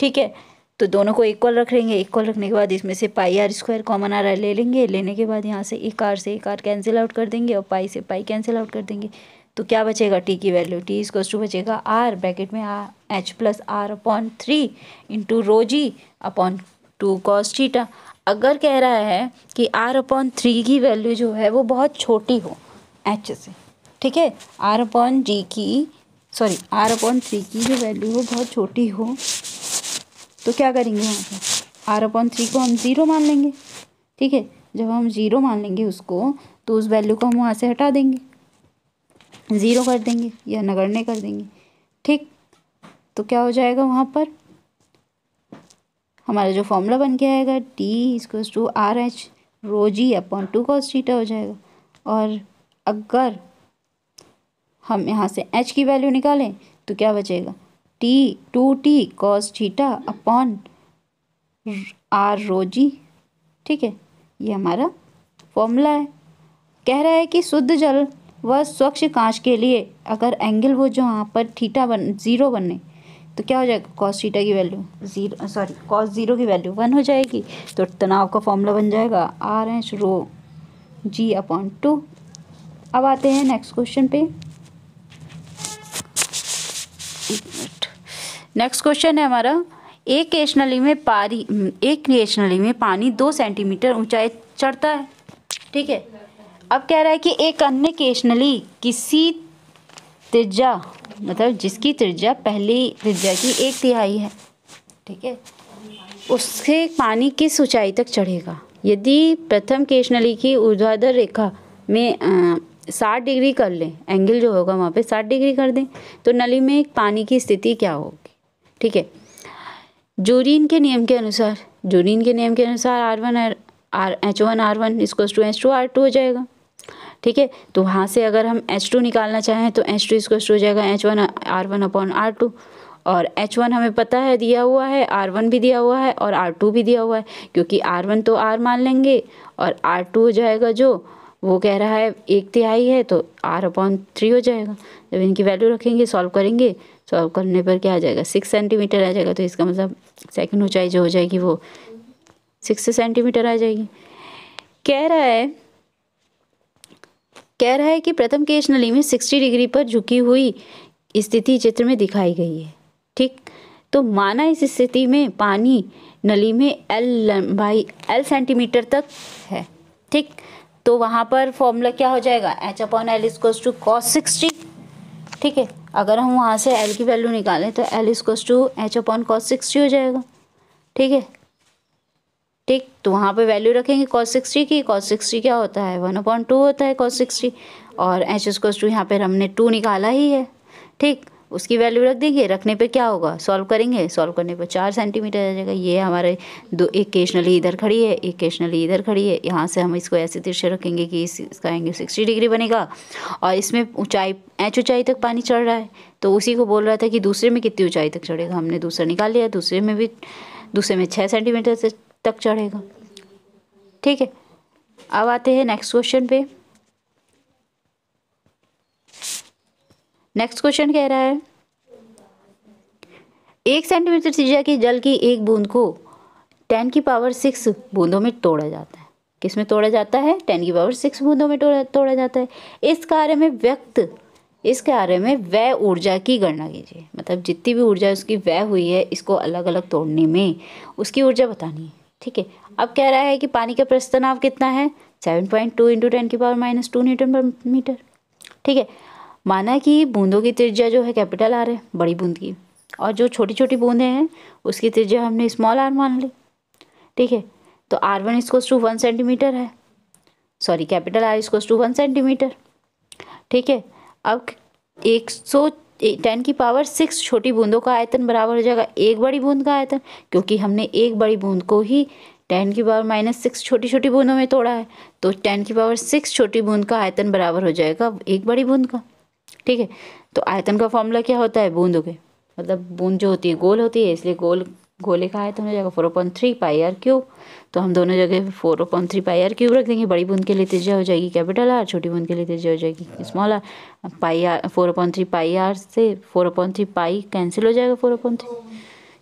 ठीक है तो दोनों को इक्वल रख लेंगे इक्वल रखने के बाद इसमें से पाई आर स्क्वायर कॉमन आ रहा है ले लेंगे लेने के बाद यहाँ से एक आर से एक आर कैंसिल आउट कर देंगे और पाई से पाई कैंसिल आउट कर देंगे तो क्या बचेगा टी की वैल्यू टी इज टू बचेगा आर ब्रैकेट में R H plus R upon three into rho g upon two cos theta अगर कह रहा है कि आर अपॉन थ्री की वैल्यू जो है वो बहुत छोटी हो एच से ठीक है आर अपॉन जी की सॉरी आर अपॉन थ्री की जो वैल्यू हो बहुत छोटी हो तो क्या करेंगे यहाँ पर आर अपॉन थ्री को हम ज़ीरो मान लेंगे ठीक है जब हम ज़ीरो मान लेंगे उसको तो उस वैल्यू को हम वहाँ से हटा देंगे ज़ीरो कर देंगे या नगड़ने कर देंगे ठीक तो क्या हो जाएगा वहाँ पर हमारा जो फॉर्मूला बन के आएगा डी इजक्वस to R H rho g upon two cos theta हो जाएगा और अगर हम यहाँ से एच की वैल्यू निकालें तो क्या बचेगा T two T cos theta upon R rho G ठीक है ये हमारा फॉर्मूला है कह रहा है कि शुद्ध जल व स्वच्छ कांच के लिए अगर एंगल वो जो यहाँ पर थीटा बन ज़ीरो बने तो क्या हो जाएगा कॉस थीटा की value zero sorry cos zero की वैल्यू वन हो जाएगी तो तनाव का फॉर्मूला बन जाएगा R H rho G upon two अब आते हैं नेक्स्ट क्वेश्चन पे नेक्स्ट क्वेश्चन है हमारा एक केशनली में पारी एक केशनली में पानी दो सेंटीमीटर ऊंचाई चढ़ता है ठीक है अब कह रहा है कि एक अन्य केशनली किसी त्रिज्या मतलब जिसकी त्रिज्या पहली त्रिज्या की एक तिहाई है ठीक है उससे पानी किस ऊंचाई तक चढ़ेगा यदि प्रथम केशनली की ऊर्ध्वाधर रेखा में साठ डिग्री कर लें एंगल जो होगा वहाँ पे साठ डिग्री कर दें तो नली में पानी की स्थिति क्या होगी ठीक है जोरीन के नियम के अनुसार जोरीन के नियम के अनुसार R one R R H one R one is equal to H two R two हो जाएगा ठीक है तो वहाँ से अगर हम एच टू निकालना चाहें तो एच टू इसको टू हो जाएगा H one R one upon R two और एच वन हमें पता है दिया हुआ है आर वन भी दिया हुआ है और आर टू भी दिया हुआ है क्योंकि आर वन तो आर मान लेंगे और आर टू हो जाएगा जो वो कह रहा है एक तिहाई है तो आर अपॉन थ्री हो जाएगा जब इनकी वैल्यू रखेंगे सॉल्व करेंगे सॉल्व करने पर क्या आ जाएगा सिक्स सेंटीमीटर आ जाएगा तो इसका मतलब सेकंड ऊंचाई जो हो जाएगी वो सिक्स सेंटीमीटर आ जाएगी कह रहा है कह रहा है कि प्रथम केश नली में सिक्सटी डिग्री पर झुकी हुई स्थिति चित्र में दिखाई गई है ठीक तो माना इस स्थिति में पानी नली में एल लंबाई एल सेंटीमीटर तक है ठीक तो वहाँ पर फॉर्मूला क्या हो जाएगा H upon L is to cos sixty ठीक है अगर हम वहाँ से एल की वैल्यू निकालें तो L is equals to H upon cos sixty हो जाएगा ठीक है ठीक तो वहाँ पे वैल्यू रखेंगे कॉस सिक्सटी की कॉस सिक्सटी क्या होता है वन अपॉन टू होता है कॉस सिक्सटी और एच स्कोस टू यहाँ पर हमने टू निकाला ही है ठीक उसकी वैल्यू रख देंगे रखने पे क्या होगा सॉल्व करेंगे सॉल्व करने पर चार सेंटीमीटर आ जाएगा ये हमारे दो एक केशनली इधर खड़ी है एक केशनली इधर खड़ी है यहाँ से हम इसको ऐसे तिरछे रखेंगे कि इस, इसका एंगल सिक्सटी डिग्री बनेगा और इसमें ऊंचाई एच ऊंचाई तक पानी चढ़ रहा है तो उसी को बोल रहा था कि दूसरे में कितनी ऊँचाई तक चढ़ेगा हमने दूसरा निकाल लिया दूसरे में भी दूसरे में छः सेंटीमीटर से तक चढ़ेगा ठीक है अब आते हैं नेक्स्ट क्वेश्चन पे नेक्स्ट क्वेश्चन कह रहा है एक सेंटीमीटर सीजा की जल की एक बूंद को टेन की पावर सिक्स बूंदों में तोड़ा जाता है किस में तोड़ा जाता है टेन की पावर सिक्स बूंदों में तोड़ा तोड़ा जाता है इस कार्य में व्यक्त इस कार्य में वह ऊर्जा की गणना कीजिए मतलब जितनी भी ऊर्जा उसकी वह हुई है इसको अलग अलग तोड़ने में उसकी ऊर्जा बतानी है ठीक है अब कह रहा है कि पानी का प्रस्तनाव कितना है seven point two into ten की पावर माइनस टू न्यूटन पर मीटर ठीक है माना कि बूंदों की त्रिज्या जो है कैपिटल आर है बड़ी बूंद की और जो छोटी छोटी बूंदें हैं उसकी त्रिज्या हमने स्मॉल आर मान ली ठीक है तो R one is equal to one centimetre है sorry capital R is equal to one centimetre ठीक है अब एक सौ टेन की पावर सिक्स छोटी बूंदों का आयतन बराबर हो जाएगा एक बड़ी बूंद का आयतन क्योंकि हमने एक बड़ी बूंद को ही टेन की पावर माइनस सिक्स छोटी छोटी बूंदों में तोड़ा है तो टेन की पावर सिक्स छोटी बूंद का आयतन बराबर हो जाएगा एक बड़ी बूंद का ठीक है तो आयतन का फॉर्मूला क्या होता है बूंदों के मतलब बूंद जो होती है गोल होती है इसलिए गोल गोले का आयतन हो जाएगा four point three pi R cube तो हम दोनों जगह four point three pi R cube रख देंगे बड़ी बूंद के लिए तेजा हो जाएगी कैपिटल आर छोटी बूंद के लिए त्रिज्या हो जाएगी small R pi R four point three pi R से four point three pi cancel हो जाएगा फोर पॉइंट थ्री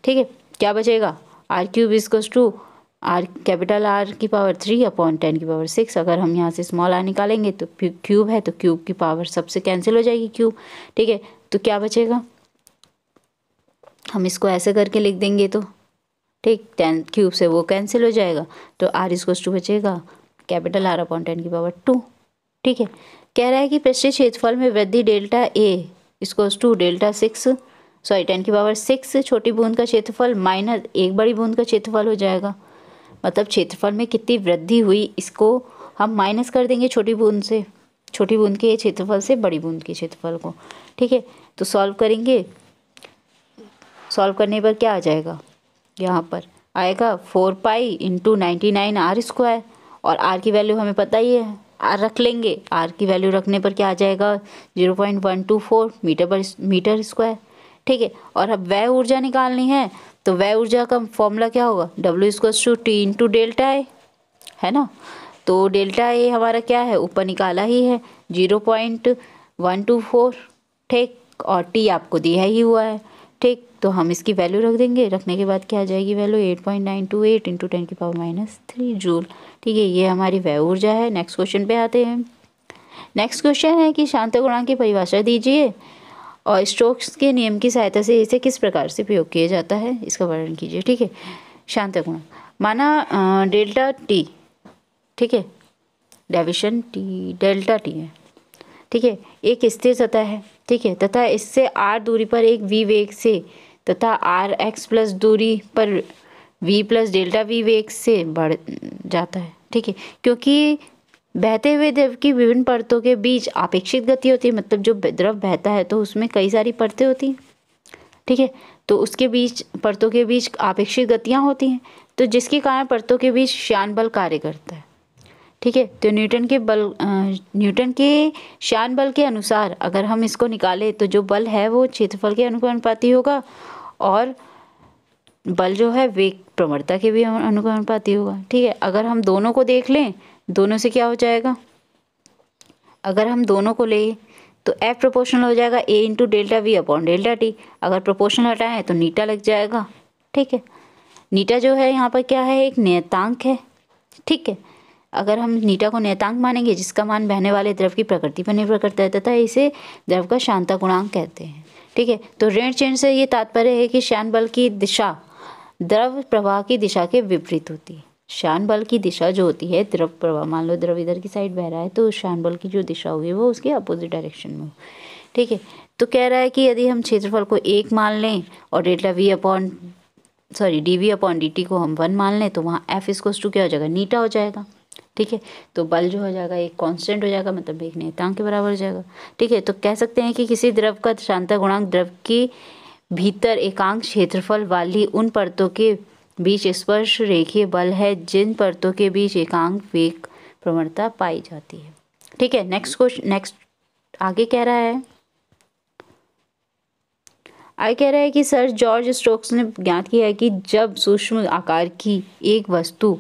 ठीक है क्या बचेगा R cube is equals to R capital R की पावर थ्री अपॉन टेन की पावर सिक्स अगर हम यहाँ से स्मॉल आर निकालेंगे तो क्यूब है तो क्यूब की पावर सबसे कैंसिल हो जाएगी क्यूब ठीक है तो क्या बचेगा हम इसको ऐसे करके लिख देंगे तो ठीक टेन क्यूब से वो कैंसिल हो जाएगा तो आर इसकोस टू बचेगा कैपिटल आर अपॉन टेन की पावर टू ठीक है कह रहा है कि पृष्ठ क्षेत्रफल में वृद्धि delta A is equals to delta six sorry ten की पावर सिक्स छोटी बूंद का क्षेत्रफल माइनस एक बड़ी बूंद का क्षेत्रफल हो जाएगा मतलब क्षेत्रफल में कितनी वृद्धि हुई इसको हम माइनस कर देंगे छोटी बूंद से छोटी बूंद के क्षेत्रफल से बड़ी बूंद के क्षेत्रफल को ठीक है तो सॉल्व करेंगे सॉल्व करने पर क्या आ जाएगा यहाँ पर आएगा four pi into ninety nine R square और आर की वैल्यू हमें पता ही है आर रख लेंगे आर की वैल्यू रखने पर क्या आ जाएगा zero point one two four metre पर मीटर स्क्वायर ठीक है और अब वह ऊर्जा निकालनी है तो वह ऊर्जा का फॉर्मूला क्या होगा डब्ल्यू स्क्वस to T into delta A है ना तो डेल्टा ए हमारा क्या है ऊपर निकाला ही है zero point one two four ठीक और टी आपको दिया ही हुआ है ठीक तो हम इसकी वैल्यू रख देंगे रखने के बाद क्या आ जाएगी value eight point nine two eight into ten की पावर माइनस थ्री जूल ठीक है ये हमारी वह ऊर्जा है नेक्स्ट क्वेश्चन पे आते हैं नेक्स्ट क्वेश्चन है कि शांत गुणांक की परिभाषा दीजिए और स्ट्रोक्स के नियम की सहायता से इसे किस प्रकार से प्रयोग किया जाता है इसका वर्णन कीजिए ठीक है शांत गुण माना डेल्टा टी ठीक है डेविशन टी डेल्टा टी है ठीक है एक स्थिर सतह है ठीक है तथा इससे आर दूरी पर एक वी वेग से तथा आर एक्स प्लस दूरी पर वी प्लस डेल्टा वी वेग से बढ़ जाता है ठीक है क्योंकि बहते हुए द्रव की विभिन्न परतों के बीच अपेक्षित गति होती है मतलब जो द्रव बहता है तो उसमें कई सारी परतें होती हैं ठीक है तो उसके बीच परतों के बीच अपेक्षित गतियाँ होती हैं तो जिसके कारण परतों के बीच श्यान बल कार्य करता है ठीक है तो न्यूटन के बल न्यूटन के श्यान बल के अनुसार अगर हम इसको निकालें तो जो बल है वो क्षेत्रफल के अनुपाती होगा और बल जो है वेग प्रवणता के भी अनुपाती होगा ठीक है अगर हम दोनों को देख लें दोनों से क्या हो जाएगा अगर हम दोनों को ले तो एफ प्रोपोर्शनल हो जाएगा A into delta V upon delta T अगर प्रोपोर्शनल हटाएं तो नीटा लग जाएगा ठीक है नीटा जो है यहाँ पर क्या है एक नियतांक है ठीक है अगर हम नीटा को नियतांक मानेंगे जिसका मान बहने वाले द्रव की प्रकृति पर निर्भर करता है तथा इसे द्रव का शांता गुणांक कहते हैं ठीक है तो ऋण चिन्ह से ये तात्पर्य है कि श्यान बल की दिशा द्रव प्रवाह की दिशा के विपरीत होती है शान बल की दिशा जो होती है द्रव प्रवाह मान लो द्रव इधर की साइड बह रहा है तो शान बल की जो दिशा होगी वो उसके अपोजिट डायरेक्शन में हो ठीक है तो कह रहा है कि यदि हम क्षेत्रफल को एक मान लें और delta V upon sorry D V upon D T को हम वन मान लें तो वहाँ एफ इसकोस टू क्या हो जाएगा नीटा हो जाएगा ठीक है तो बल जो हो जाएगा एक कांस्टेंट हो जाएगा मतलब एक नियतांक के बराबर हो जाएगा ठीक है तो कह सकते हैं कि किसी द्रव का शांता गुणांक द्रव के भीतर एकांक क्षेत्रफल वाली उन परतों के बीच स्पर्श रेखीय बल है जिन परतों के बीच एकांक वेग प्रवणता पाई जाती है ठीक है नेक्स्ट क्वेश्चन नेक्स्ट आगे कह रहा है आगे कह रहा है कि सर जॉर्ज स्टोक्स ने ज्ञात किया है कि जब सूक्ष्म आकार की एक वस्तु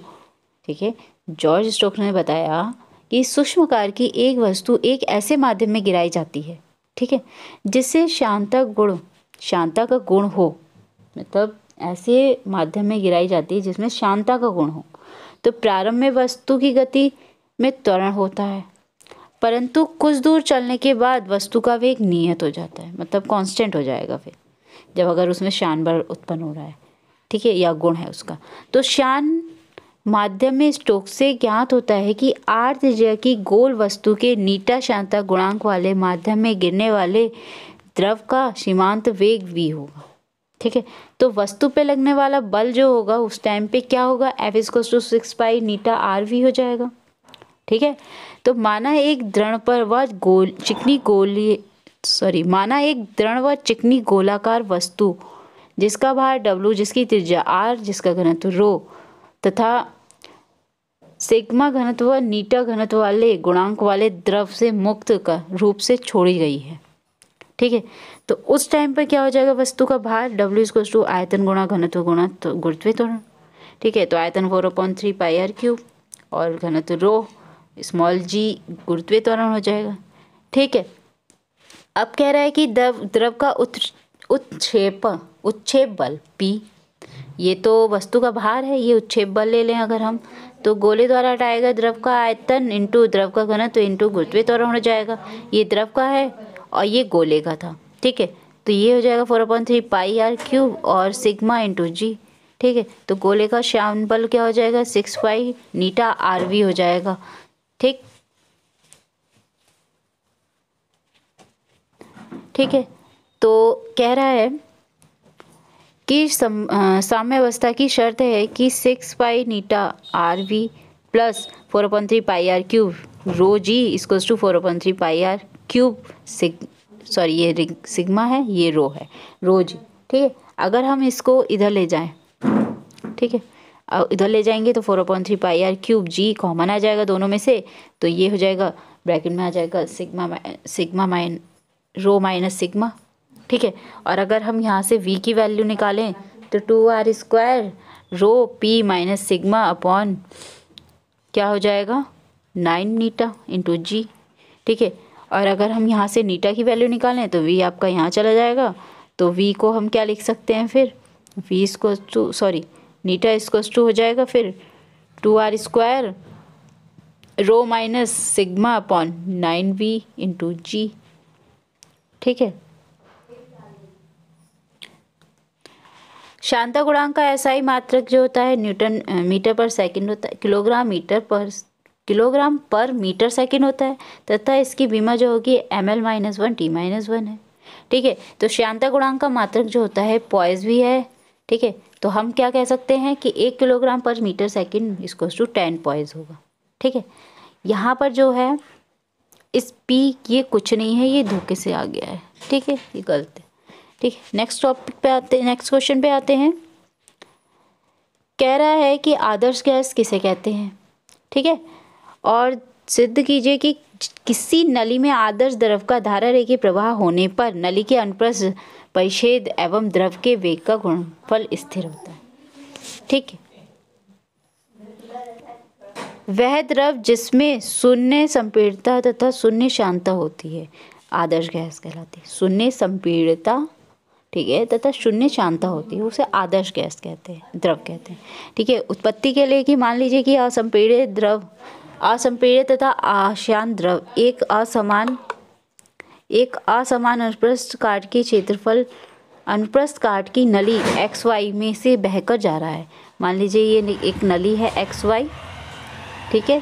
ठीक है जॉर्ज स्टोक्स ने बताया कि सूक्ष्म आकार की एक वस्तु एक ऐसे माध्यम में गिराई जाती है ठीक है जिससे शांता गुण शांता का गुण हो मतलब ऐसे माध्यम में गिराई जाती है जिसमें शांता का गुण हो तो प्रारंभ में वस्तु की गति में त्वरण होता है परंतु कुछ दूर चलने के बाद वस्तु का वेग नियत हो जाता है मतलब कांस्टेंट हो जाएगा फिर जब अगर उसमें शान बल उत्पन्न हो रहा है ठीक है या गुण है उसका तो शान माध्यम में स्टोक से ज्ञात होता है कि आर्थ जय की गोल वस्तु के नीटा शांता गुणांक वाले माध्यम में गिरने वाले द्रव का सीमांत वेग भी होगा ठीक है तो वस्तु पे लगने वाला बल जो होगा उस टाइम पे क्या होगा F is equals to six pi नीटा आर वी हो जाएगा ठीक है तो माना एक दृढ़ पर व गोल चिकनी गोली सॉरी माना एक दृढ़ व चिकनी गोलाकार वस्तु जिसका भार डब्लू जिसकी त्रिज्या आर जिसका घनत्व रो तथा सिग्मा घनत्व नीटा घनत्व वाले गुणांक वाले द्रव से मुक्त का रूप से छोड़ी गई है ठीक है तो उस टाइम पर क्या हो जाएगा वस्तु का भार डब्ल्यू इज टू आयतन गुणा घनत्व गुणा तो गुरुत्व त्वरण तो ठीक है तो आयतन four upon three pi R cube और घनत्व रो स्मॉल जी गुरुत्व त्वरण तो हो जाएगा ठीक है अब कह रहा है कि द्रव द्रव का उत्क्षेप उत्क्षेप बल पी ये तो वस्तु का भार है ये उत्क्षेप बल ले लें अगर हम तो गोले द्वारा हटाएगा द्रव का आयतन इंटू द्रव का घनत्व तो इंटू गुरुत्व त्वरण हो जाएगा ये द्रव का है और ये गोले का था ठीक है तो ये हो जाएगा four upon three pi R cube और सिग्मा इंटू जी ठीक है तो गोले का श्याम बल क्या हो जाएगा सिक्स पाई नीटा आर वी हो जाएगा ठीक ठीक है तो कह रहा है कि साम्यवस्था की शर्त है कि सिक्स पाई नीटा R V plus four point three pi R cube rho G is equal to four point three pi R cube सिग सॉरी ये सिग्मा है ये रो है रो जी ठीक है अगर हम इसको इधर ले जाएं ठीक है इधर ले जाएंगे तो four point three pi R cube G common आ जाएगा दोनों में से तो ये हो जाएगा ब्रैकेट में आ जाएगा sigma sigma minus rho minus sigma ठीक है और अगर हम यहाँ से वी की वैल्यू निकालें तो two R square rho P minus sigma upon क्या हो जाएगा नाइन नीटा इंटू जी ठीक है और अगर हम यहाँ से नीटा की वैल्यू निकालें तो वी आपका यहाँ चला जाएगा तो वी को हम क्या लिख सकते हैं फिर वी इसकोस टू सॉरी नीटा इसकोस टू हो जाएगा फिर two R square rho minus sigma upon nine V into G ठीक है शांता गुणांक का ऐसा ही मात्रक जो होता है न्यूटन मीटर पर सेकंड होता है किलोग्राम मीटर पर किलोग्राम पर मीटर सेकेंड होता है तथा इसकी बीमा जो होगी M L minus one T minus one है ठीक है तो श्यांता गुणांक का मात्रक जो होता है पॉइज भी है ठीक है तो हम क्या कह सकते हैं कि एक किलोग्राम पर metre second is equal to ten poise होगा ठीक है यहाँ पर जो है इस पी ये कुछ नहीं है ये धोखे से आ गया है ठीक है ये गलत है ठीक है नेक्स्ट टॉपिक पे आते नेक्स्ट क्वेश्चन पे आते हैं कह रहा है कि आदर्श गैस किसे कहते हैं ठीक है और सिद्ध कीजिए कि किसी नली में आदर्श द्रव का धारा रेखी प्रवाह होने पर नली के अनुप्रस्थ परिषेद एवं द्रव के वेग का गुणफल स्थिर होता है ठीक है वह द्रव जिसमें शून्य संपीड़ता तथा शून्य शांता होती है आदर्श गैस कहलाती है शून्य संपीड़ता ठीक है तथा शून्य शांता होती है उसे आदर्श गैस कहते हैं द्रव कहते हैं ठीक है उत्पत्ति के लिए कि मान लीजिए कि असंपीड़ित द्रव असंपीड्य तथा आशान द्रव एक असमान एक असमान अनुप्रस्थ काट की क्षेत्रफल अनुप्रस्थ काट की नली एक्स वाई में से बहकर जा रहा है मान लीजिए ये एक नली है एक्स वाई ठीक है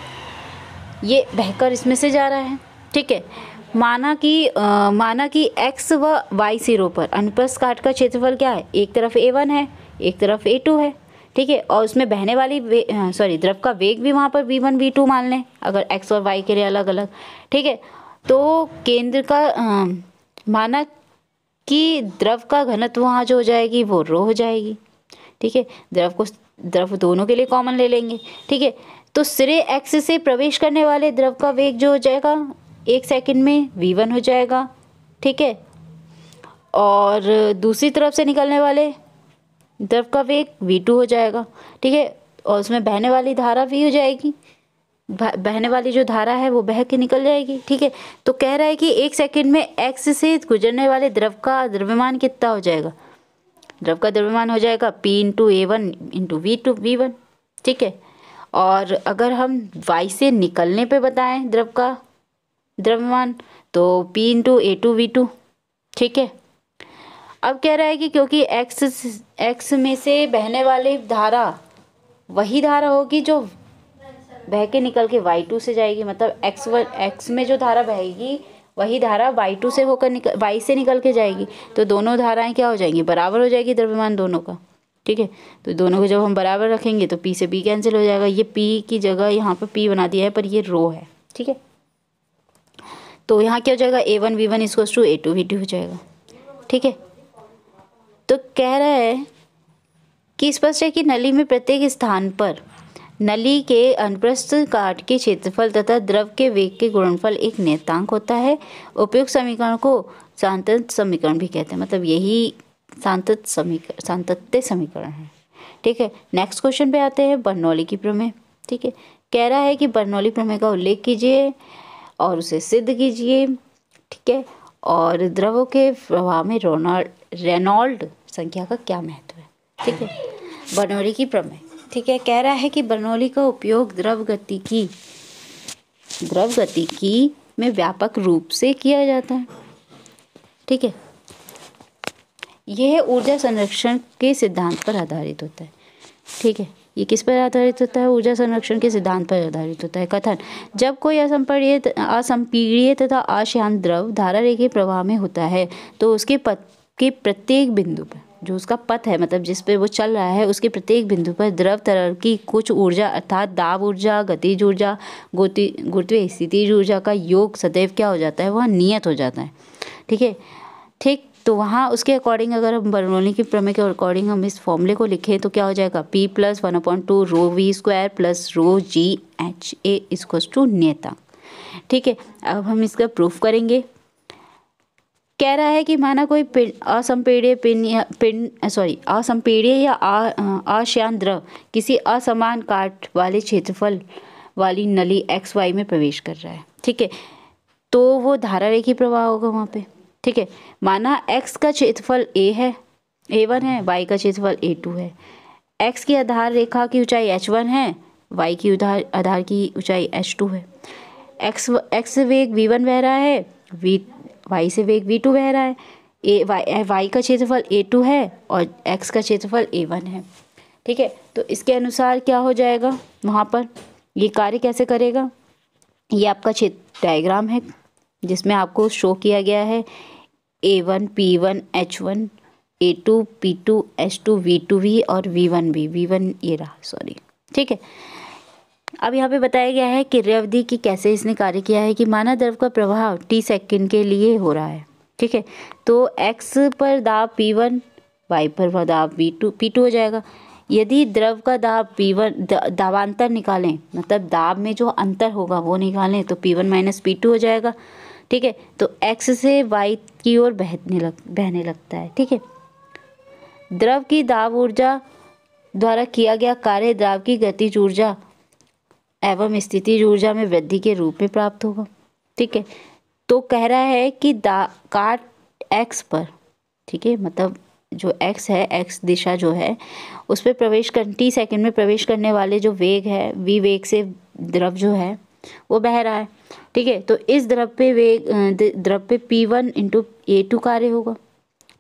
ये बहकर इसमें से जा रहा है ठीक है माना कि माना कि एक्स व वाई सिरों पर अनुप्रस्थ काट का क्षेत्रफल क्या है एक तरफ ए वन है एक तरफ ए टू है ठीक है और उसमें बहने वाली सॉरी द्रव का वेग भी वहाँ पर वी वन वी टू मान लें अगर एक्स और वाई के लिए अलग अलग ठीक है तो केंद्र का आ, माना कि द्रव का घनत्व वहाँ जो हो जाएगी वो रो हो जाएगी ठीक है द्रव को द्रव दोनों के लिए कॉमन ले लेंगे ठीक है तो सिरे एक्स से प्रवेश करने वाले द्रव का वेग जो हो जाएगा एक सेकंड में वी वन हो जाएगा ठीक है और दूसरी तरफ से निकलने वाले द्रव का वेग वी टू हो जाएगा ठीक है और उसमें बहने वाली धारा भी हो जाएगी बहने वाली जो धारा है वो बह के निकल जाएगी ठीक है तो कह रहा है कि एक सेकंड में एक्स से गुजरने वाले द्रव का द्रव्यमान कितना हो जाएगा द्रव का द्रव्यमान हो जाएगा P into A one into V two V one ठीक है और अगर हम वाई से निकलने पे बताएं द्रव का द्रव्यमान तो P into A two V two ठीक है अब कह रहा है कि क्योंकि एक्स एक्स में से बहने वाली धारा वही धारा होगी जो बह के निकल के वाई टू से जाएगी मतलब एक्स वन एक्स में जो धारा बहेगी वही धारा वाई टू से होकर निकल वाई से निकल के जाएगी तो दोनों धाराएं क्या हो जाएंगी बराबर हो जाएगी द्रव्यमान दोनों का ठीक है तो दोनों को जब हम बराबर रखेंगे तो पी से बी कैंसिल हो जाएगा ये पी की जगह यहाँ पर पी बना दिया है पर ये रो है ठीक है तो यहाँ क्या हो जाएगा A one V one is equal to A two V two हो जाएगा ठीक है तो कह रहा है कि स्पष्ट है कि नली में प्रत्येक स्थान पर नली के अनुप्रस्थ काट के क्षेत्रफल तथा द्रव के वेग के गुणनफल एक नेतांक होता है उपयुक्त समीकरण को शांत समीकरण भी कहते हैं मतलब यही शांत समीकरण शांतत्य समीकरण है ठीक है नेक्स्ट क्वेश्चन पे आते हैं बर्नौली की प्रमेय ठीक है कह रहा है कि बर्नौली प्रमेय का उल्लेख कीजिए और उसे सिद्ध कीजिए ठीक है और द्रवों के प्रभाव में रोनाल्ड रेनॉल्ड संख्या का क्या महत्व है ठीक है बनौली की प्रमेय ठीक है कह रहा है कि बनौली का उपयोग द्रव गति की द्रव गति की में व्यापक रूप से किया जाता है ठीक है यह ऊर्जा संरक्षण के सिद्धांत पर आधारित होता है ठीक है ये किस पर आधारित होता है ऊर्जा संरक्षण के सिद्धांत पर आधारित होता है कथन जब कोई असंपीड़ीय असंपीड़ीय तथा आशयान द्रव धारा रेखीय प्रवाह में होता है तो उसके पथ के प्रत्येक बिंदु पर जो उसका पथ है मतलब जिस पर वो चल रहा है उसके प्रत्येक बिंदु पर द्रव तरल की कुछ ऊर्जा अर्थात दाब ऊर्जा गतिज ऊर्जा गुरुत्व स्थितिज ऊर्जा का योग सदैव क्या हो जाता है वह नियत हो जाता है ठीक है ठीक तो वहाँ उसके अकॉर्डिंग अगर हम बर्नौली के प्रमेय के अकॉर्डिंग हम इस फॉर्मूले को लिखें तो क्या हो जाएगा P plus one upon two rho V square plus rho G H A is equals to नेता ठीक है अब हम इसका प्रूफ करेंगे कह रहा है कि माना कोई पिंड असंपीड़ीय पिन पिंड सॉरी असंपीड़ीय या अश्यान द्रव किसी असमान काट वाले क्षेत्रफल वाली नली एक्स वाई में प्रवेश कर रहा है ठीक है तो वो धारा रेखी प्रवाह होगा वहाँ पे ठीक है माना एक्स का क्षेत्रफल ए है ए वन है वाई का क्षेत्रफल ए टू है एक्स की आधार रेखा की ऊंचाई एच वन है वाई की उधार आधार की ऊंचाई एच टू है एक्स एक्स से वेग वी वन बह रहा है वी वाई से वेग वी टू बह रहा है ए वाई वाई का क्षेत्रफल ए टू है और एक्स का क्षेत्रफल ए वन है ठीक है तो इसके अनुसार क्या हो जाएगा वहाँ पर ये कार्य कैसे करेगा ये आपका क्षेत्र डायग्राम है जिसमें आपको शो किया गया है A one P one H one A two P two H two V two V और V one V V one ये रहा सॉरी ठीक है अब यहाँ पे बताया गया है कि अवधि की कैसे इसने कार्य किया है कि माना द्रव का प्रभाव टी सेकंड के लिए हो रहा है ठीक है तो एक्स पर दाब पी वन वाई पर दाब वी टू पी टू हो जाएगा यदि द्रव का दाब पी वन दाबांतर निकालें मतलब दाब में जो अंतर होगा वो निकालें तो P one minus P two हो जाएगा ठीक है तो एक्स से वाई की ओर बहने लग बहने लगता है ठीक है द्रव की दाब ऊर्जा द्वारा किया गया कार्य द्रव की गतिज ऊर्जा एवं स्थिति ऊर्जा में वृद्धि के रूप में प्राप्त होगा ठीक है तो कह रहा है कि दा काट एक्स पर ठीक है मतलब जो एक्स है एक्स दिशा जो है उस पर प्रवेश कर टी सेकेंड में प्रवेश करने वाले जो वेग है वी वेग से द्रव जो है वो बह रहा है ठीक है तो इस द्रव्य वेग द्रव्य P one into A two कार्य होगा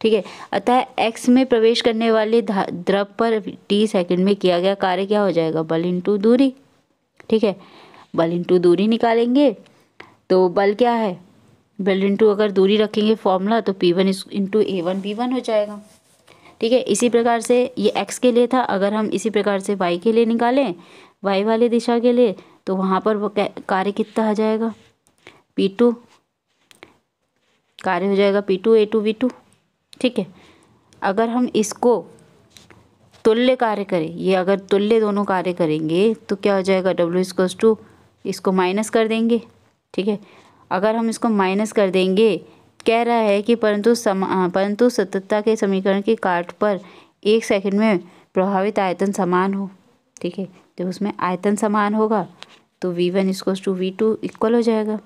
ठीक है अतः एक्स में प्रवेश करने वाले द्रव पर टी सेकंड में किया गया कार्य क्या हो जाएगा बल इंटू दूरी ठीक है बल इंटू दूरी निकालेंगे तो बल क्या है बल इंटू अगर दूरी रखेंगे फॉर्मूला तो P one into A one B one हो जाएगा ठीक है इसी प्रकार से ये एक्स के लिए था अगर हम इसी प्रकार से वाई के लिए निकालें वाई वाले दिशा के लिए तो वहाँ पर वो कार्य कितना आ जाएगा पी टू कार्य हो जाएगा P two A two B two ठीक है अगर हम इसको तुल्य कार्य करें ये अगर तुल्य दोनों कार्य करेंगे तो क्या हो जाएगा डब्ल्यू स्क्स टू इसको माइनस कर देंगे ठीक है अगर हम इसको माइनस कर देंगे कह रहा है कि परंतु सम परंतु सतत्ता के समीकरण के काट पर एक सेकंड में प्रभावित आयतन समान हो ठीक है जब उसमें आयतन समान होगा तो V one is equals to V two equal हो जाएगा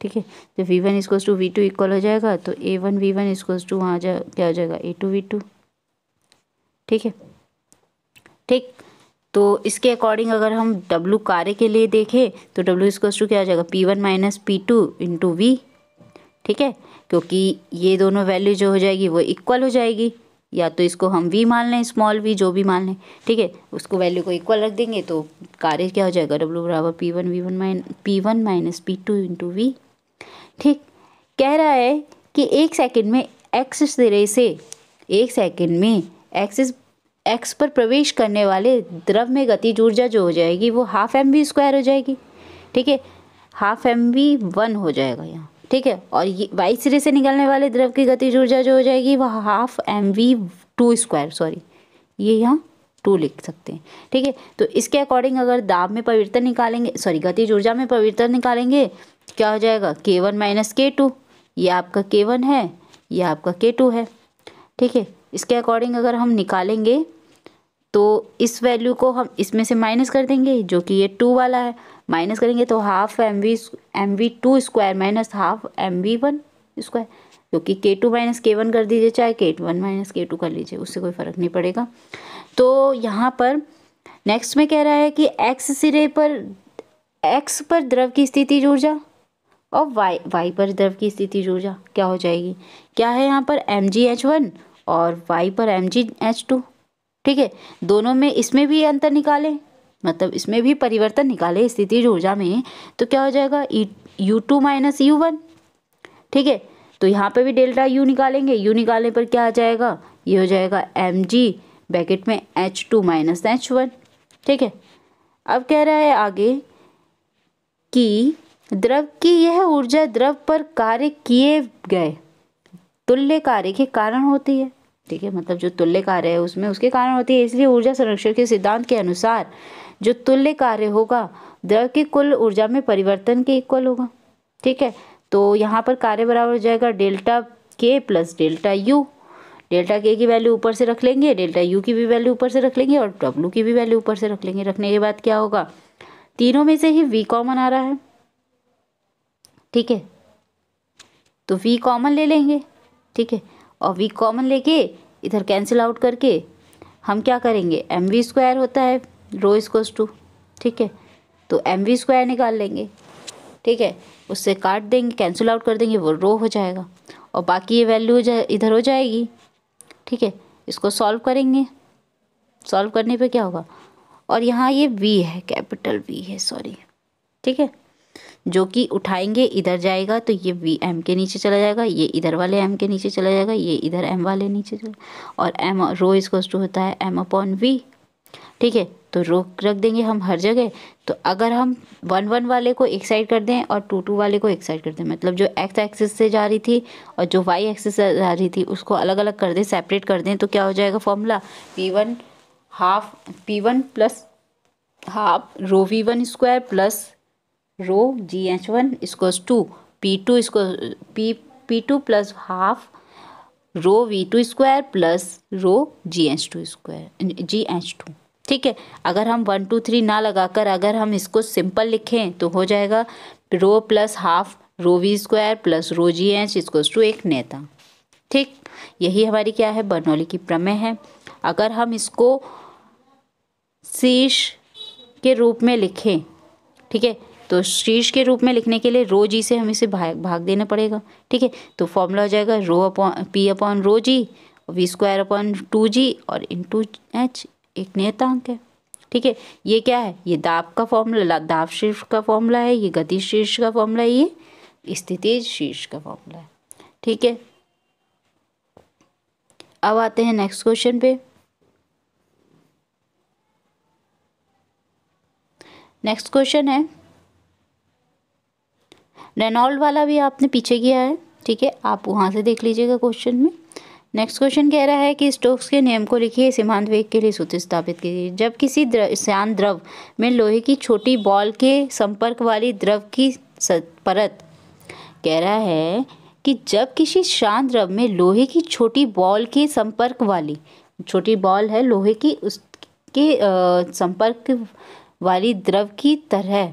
ठीक है जब V one is equals to V two equal हो जाएगा तो A one V one is equals to वहाँ जा क्या हो जाएगा ए टू वी टू ठीक है ठीक तो इसके अकॉर्डिंग अगर हम डब्लू कार्य के लिए देखें तो डब्लू इसकोस टू क्या हो जाएगा P one minus P two into V ठीक है क्योंकि ये दोनों वैल्यू जो हो जाएगी वो इक्वल हो जाएगी या तो इसको हम वी मान लें स्मॉल वी जो भी मान लें ठीक है उसको वैल्यू को इक्वल रख देंगे तो कार्य क्या हो जाएगा डब्ल्यू बराबर P one V one minus P one minus P two into V ठीक कह रहा है कि एक सेकंड में एक्स सिरे से एक सेकंड में एक्सिस एक्स पर प्रवेश करने वाले द्रव में गति ऊर्जा जो हो जाएगी वो हाफ एम वी स्क्वायर हो जाएगी ठीक है हाफ एम वी वन हो जाएगा यहाँ ठीक है और ये वाई सिरे से निकलने वाले द्रव की गतिज ऊर्जा जो हो जाएगी वह half M V two square sorry ये यहाँ टू लिख सकते हैं ठीक है तो इसके अकॉर्डिंग अगर दाब में पवित्रता निकालेंगे सॉरी गतिज ऊर्जा में पवित्रता निकालेंगे क्या हो जाएगा के वन माइनस के टू ये आपका के वन है ये आपका के टू है ठीक है इसके अकॉर्डिंग अगर हम निकालेंगे तो इस वैल्यू को हम इसमें से माइनस कर देंगे जो कि ये टू वाला है माइनस करेंगे तो half M V M V two square minus half M V one square जो कि के टू माइनस के वन कर दीजिए चाहे के वन माइनस के टू कर लीजिए उससे कोई फ़र्क नहीं पड़ेगा तो यहाँ पर नेक्स्ट में कह रहा है कि एक्स सिरे पर एक्स पर द्रव की स्थिति ऊर्जा और वाई वाई पर द्रव की स्थिति ऊर्जा क्या हो जाएगी क्या है यहाँ पर एम जी एच वन और वाई पर एम जी एच टू ठीक है दोनों में इसमें भी अंतर निकालें मतलब इसमें भी परिवर्तन निकाले स्थिति ऊर्जा में तो क्या हो जाएगा U two minus U one ठीक है तो यहाँ पे भी डेल्टा यू निकालेंगे यू निकालने पर क्या आ जाएगा ये हो जाएगा एम जी बैकेट में H two minus H one ठीक है अब कह रहा है आगे कि द्रव की यह ऊर्जा द्रव पर कार्य किए गए तुल्य कार्य के कारण होती है ठीक है मतलब जो तुल्य कार्य है उसमें उसके कारण होती है इसलिए ऊर्जा संरक्षण के सिद्धांत के अनुसार जो तुल्य कार्य होगा द्रव की कुल ऊर्जा में परिवर्तन के इक्वल होगा ठीक है तो यहाँ पर कार्य बराबर हो जाएगा डेल्टा के प्लस डेल्टा यू डेल्टा के की वैल्यू ऊपर से रख लेंगे डेल्टा यू की भी वैल्यू ऊपर से रख लेंगे और डब्ल्यू की भी वैल्यू ऊपर से रख लेंगे रखने के बाद क्या होगा तीनों में से ही वी कॉमन आ रहा है ठीक है तो वी कॉमन ले लेंगे ठीक है और वी कॉमन लेके इधर कैंसिल आउट करके हम क्या करेंगे एम वी स्क्वायर होता है रो इसकोस टू ठीक है तो एम वी स्क्वायर निकाल लेंगे ठीक है उससे काट देंगे कैंसिल आउट कर देंगे वो रो हो जाएगा और बाकी ये वैल्यू इधर हो जाएगी ठीक है इसको सॉल्व करेंगे सॉल्व करने पे क्या होगा और यहाँ ये वी है कैपिटल वी है सॉरी ठीक है जो कि उठाएंगे इधर जाएगा तो ये वी एम के नीचे चला जाएगा ये इधर वाले एम के नीचे चला जाएगा ये इधर एम वाले नीचे चला और एम रो इसको टू होता है एम अपॉन वी ठीक है तो रो रख देंगे हम हर जगह तो अगर हम वन वन वाले को एक साइड कर दें और टू टू वाले को एक साइड कर दें मतलब जो एक्स एक्सिस से जा रही थी और जो वाई एक्सिस से जा रही थी उसको अलग अलग कर दें सेपरेट कर दें तो क्या हो जाएगा formula P one half P one plus half rho V one square plus rho G H one is equals to P two is equal P P two plus half rho V two square plus rho G H two square G H two ठीक है अगर हम one two three ना लगाकर अगर हम इसको simple लिखें तो हो जाएगा rho plus half rho V square plus rho G H is equals to एक नेता ठीक यही हमारी क्या है बर्नौली की प्रमेय है अगर हम इसको शीर्ष के रूप में लिखें ठीक है तो शीर्ष के रूप में लिखने के लिए रो जी से हम इसे भाग भाग देना पड़ेगा ठीक है तो फॉर्मूला हो जाएगा rho upon P upon rho G V square upon two G और इन टू एच एक नियतांक है ठीक है ये क्या है ये दाब का फॉर्मूला दाब शीर्ष का फॉर्मूला है ये गति शीर्ष का फॉर्मूला है ये स्थिति शीर्ष का फॉर्मूला है ठीक है अब आते हैं नेक्स्ट क्वेश्चन पे नेक्स्ट क्वेश्चन है रेनॉल्ड वाला भी आपने पीछे किया है ठीक है आप वहाँ से देख लीजिएगा क्वेश्चन में नेक्स्ट क्वेश्चन कह रहा है कि स्टोक्स के नियम को लिखिए सीमांत वेग के लिए सूत्र स्थापित कीजिए जब किसी श्यान द्रव में लोहे की छोटी बॉल के संपर्क वाली द्रव की परत कह रहा है कि जब किसी शांत द्रव में लोहे की छोटी बॉल के संपर्क वाली छोटी बॉल है लोहे की उसके संपर्क वाली द्रव की तरह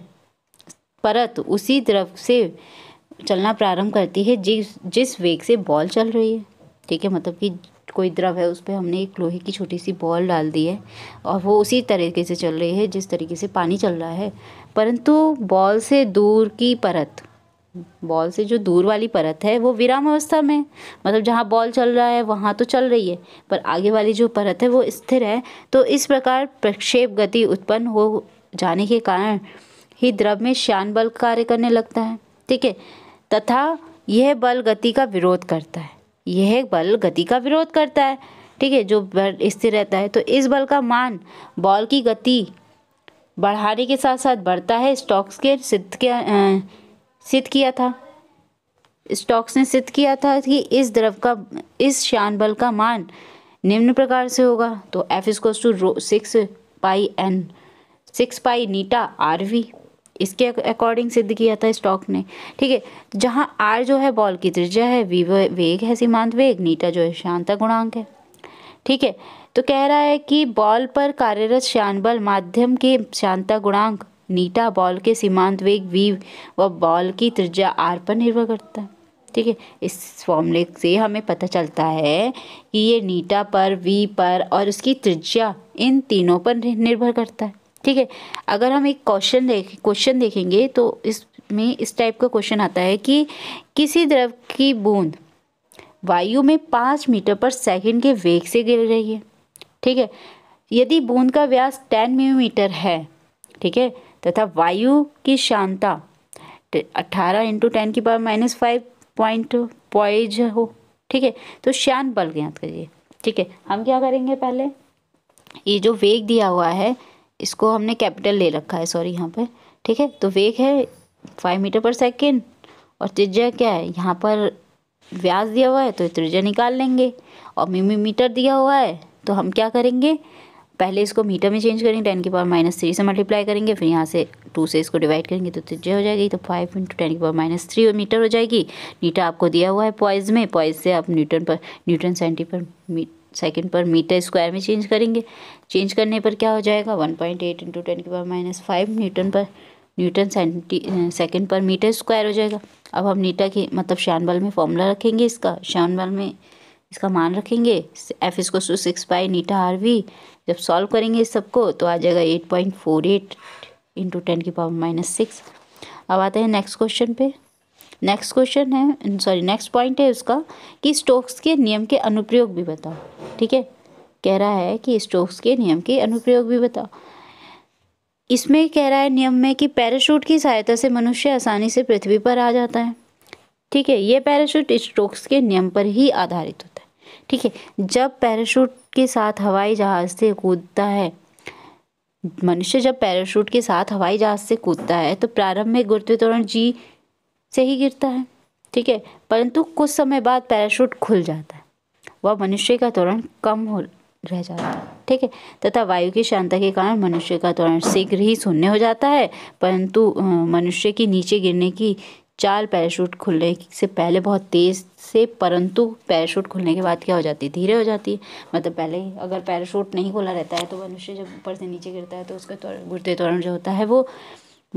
परत उसी तरफ से चलना प्रारंभ करती है जिस जिस वेग से बॉल चल रही है ठीक है मतलब कि कोई द्रव है उस पर हमने एक लोहे की छोटी सी बॉल डाल दी है और वो उसी तरीके से चल रही है जिस तरीके से पानी चल रहा है परंतु बॉल से दूर की परत बॉल से जो दूर वाली परत है वो विराम अवस्था में मतलब जहाँ बॉल चल रहा है वहाँ तो चल रही है पर आगे वाली जो परत है वो स्थिर है तो इस प्रकार प्रक्षेप गति उत्पन्न हो जाने के कारण ही द्रव में श्यान बल कार्य करने लगता है ठीक है तथा यह बल गति का विरोध करता है यह बल गति का विरोध करता है ठीक है जो स्थिर रहता है तो इस बल का मान बॉल की गति बढ़ाने के साथ साथ बढ़ता है स्टॉक्स के सिद्ध किया सिद्ध किया था स्टॉक्स ने सिद्ध किया था कि इस द्रव का इस श्यान बल का मान निम्न प्रकार से होगा तो F is equal rho six pi N six pi नीटा आर वी इसके अकॉर्डिंग सिद्ध किया था स्टॉक ने ठीक है जहाँ आर जो है बॉल की त्रिज्या है वी वेग है सीमांत वेग नीटा जो है शांता गुणांक है ठीक है तो कह रहा है कि बॉल पर कार्यरत श्यान बल माध्यम के शांता गुणांक नीटा बॉल के सीमांत वेग वी व बॉल की त्रिज्या आर पर निर्भर करता है ठीक है इस फॉर्मूले से हमें पता चलता है कि ये नीटा पर वी पर और उसकी त्रिज्या इन तीनों पर निर्भर करता है ठीक है अगर हम एक क्वेश्चन देख क्वेश्चन देखेंगे तो इसमें इस टाइप का क्वेश्चन आता है कि किसी द्रव की बूंद वायु में पाँच मीटर पर सेकंड के वेग से गिर रही है ठीक है यदि बूंद का व्यास टेन मिलीमीटर है ठीक है तथा वायु की शांता अट्ठारह इंटू टेन की power minus five point poise हो ठीक है तो शान बल ज्ञात करिए ठीक है हम क्या करेंगे पहले ये जो वेग दिया हुआ है इसको हमने कैपिटल ले रखा है सॉरी यहाँ पर ठीक है तो वेग है फाइव मीटर पर सेकेंड और त्रिज्या क्या है यहाँ पर व्यास दिया हुआ है तो त्रिज्या निकाल लेंगे और मिमी मीटर दिया हुआ है तो हम क्या करेंगे पहले इसको मीटर में चेंज करेंगे टेन की पावर माइनस थ्री से मल्टीप्लाई करेंगे फिर यहाँ से टू से इसको डिवाइड करेंगे तो त्रिज्या हो जाएगी तो फाइव इंटू टेन की पावर माइनस थ्री मीटर हो जाएगी नीटर आपको दिया हुआ है पॉइज में पॉइज से आप न्यूटन पर न्यूटन सेंटी पर मीट सेकेंड पर मीटर स्क्वायर में चेंज करेंगे चेंज करने पर क्या हो जाएगा one point eight into ten के पावर माइनस फाइव न्यूटन पर न्यूटन सेंटी सेकेंड पर मीटर स्क्वायर हो जाएगा अब हम नीटा के मतलब श्यान बल में फॉर्मूला रखेंगे इसका श्यान बल में इसका मान रखेंगे एफ इसको to six pi eta R V जब सॉल्व करेंगे इस सबको तो आ जाएगा eight point four eight into ten की पावर माइनस सिक्स अब आते हैं नेक्स्ट क्वेश्चन पे नेक्स्ट क्वेश्चन है सॉरी नेक्स्ट पॉइंट है उसका कि स्टोक्स के नियम के अनुप्रयोग भी बताओ ठीक है कह रहा है कि स्टोक्स के नियम के अनुप्रयोग भी बताओ इसमें कह रहा है नियम में कि पैराशूट की सहायता से मनुष्य आसानी से पृथ्वी पर आ जाता है ठीक है ये पैराशूट स्ट्रोक्स के नियम पर ही आधारित होता है ठीक है जब पैराशूट के साथ हवाई जहाज़ से कूदता है मनुष्य जब पैराशूट के साथ हवाई जहाज़ से कूदता है तो प्रारंभ में गुरुत्वाकर्षण जी से ही गिरता है ठीक है परंतु कुछ समय बाद पैराशूट खुल जाता है वह मनुष्य का त्वरण कम हो रह जाता है ठीक है तथा वायु की शांता के कारण मनुष्य का त्वरण शीघ्र ही शून्य हो जाता है परंतु मनुष्य की नीचे गिरने की चाल पैराशूट खुलने से पहले बहुत तेज़ से परंतु पैराशूट खुलने के बाद क्या हो जाती है धीरे हो जाती है मतलब पहले अगर पैराशूट नहीं खुला रहता है तो मनुष्य जब ऊपर से नीचे गिरता है तो उसका त्वरण गुर्दे त्वरण जो होता है वो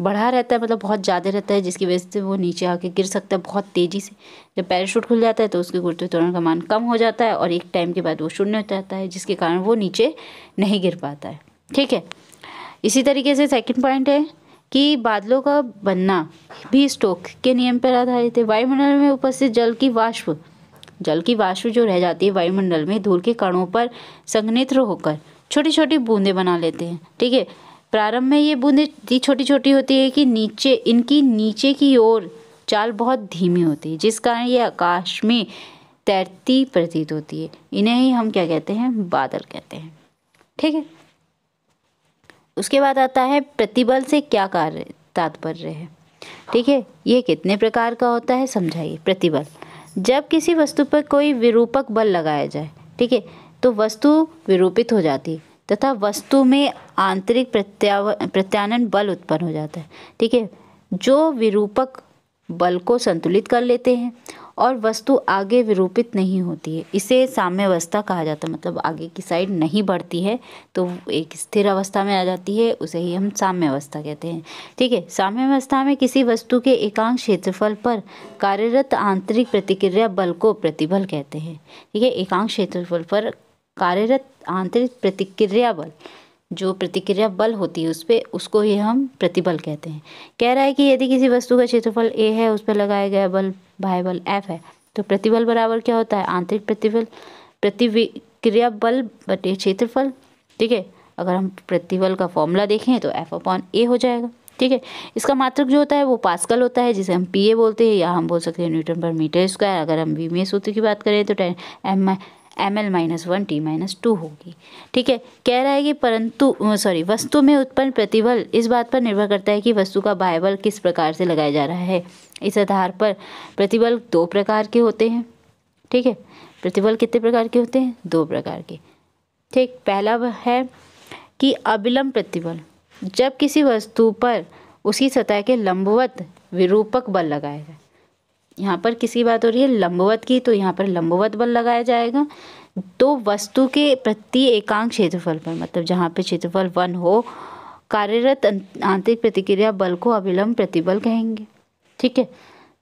बढ़ा रहता है मतलब बहुत ज़्यादा रहता है जिसकी वजह से वो नीचे आके गिर सकता है बहुत तेज़ी से जब पैराशूट खुल जाता है तो उसके गुरुत्व त्वरण का मान कम हो जाता है और एक टाइम के बाद वो शून्य हो जाता है जिसके कारण वो नीचे नहीं गिर पाता है ठीक है इसी तरीके से सेकंड पॉइंट है कि बादलों का बनना भी स्टोक के नियम पर आधारित है वायुमंडल में उपस्थित जल की वाष्प जल की वाष्प जो रह जाती है वायुमंडल में धूल के कणों पर संघनित्र होकर छोटी छोटी बूंदें बना लेते हैं ठीक है प्रारंभ में ये बूंदें इतनी छोटी छोटी होती है कि नीचे इनकी नीचे की ओर चाल बहुत धीमी होती है जिस कारण ये आकाश में तैरती प्रतीत होती है इन्हें ही हम क्या कहते हैं बादल कहते हैं ठीक है उसके बाद आता है प्रतिबल से क्या कार्य तात्पर्य है ठीक है ये कितने प्रकार का होता है समझाइए प्रतिबल जब किसी वस्तु पर कोई विरूपक बल लगाया जाए ठीक है तो वस्तु विरूपित हो जाती है तथा वस्तु में आंतरिक प्रत्याव प्रत्यानन बल उत्पन्न हो जाता है ठीक है जो विरूपक बल को संतुलित कर लेते हैं और वस्तु आगे विरूपित नहीं होती है इसे साम्यवस्था कहा जाता है मतलब आगे की साइड नहीं बढ़ती है तो एक स्थिर अवस्था में आ जाती है उसे ही हम साम्यवस्था कहते हैं ठीक है साम्यवस्था में किसी वस्तु के एकांक क्षेत्रफल पर कार्यरत आंतरिक प्रतिक्रिया बल को प्रतिबल कहते हैं ठीक है एकांक क्षेत्रफल पर कार्यरत आंतरिक प्रतिक्रिया बल जो प्रतिक्रिया बल होती है उस पर उसको ही हम प्रतिबल कहते हैं कह रहा है कि यदि किसी वस्तु का क्षेत्रफल ए है उस पर लगाया गया बल भाई बल एफ है तो प्रतिबल बराबर क्या होता है आंतरिक प्रतिबल प्रतिक्रिया बल बटे क्षेत्रफल ठीक है अगर हम प्रतिबल का फॉर्मूला देखें तो एफ अपॉन ए हो जाएगा ठीक है इसका मात्रक जो होता है वो पास्कल होता है जिसे हम पी ए बोलते हैं या हम बोल सकते हैं न्यूटन पर मीटर स्क्वायर अगर हम वीमीय सूत्र की बात करें तो ten M M L minus one T minus two होगी ठीक है कह रहा है कि परंतु सॉरी वस्तु में उत्पन्न प्रतिबल इस बात पर निर्भर करता है कि वस्तु का बायबल किस प्रकार से लगाया जा रहा है इस आधार पर प्रतिबल दो प्रकार के होते हैं ठीक है प्रतिबल कितने प्रकार के होते हैं दो प्रकार के ठीक पहला है कि अविलंब प्रतिबल जब किसी वस्तु पर उसी सतह के लंबवत विरूपक बल लगाया जाए यहाँ पर किसी बात हो रही है लंबवत की तो यहाँ पर लंबवत बल लगाया जाएगा तो वस्तु के प्रति एकांक क्षेत्रफल पर मतलब जहाँ पे क्षेत्रफल वन हो कार्यरत अं-, आंतरिक प्रतिक्रिया बल को अभिलंब प्रतिबल कहेंगे ठीक है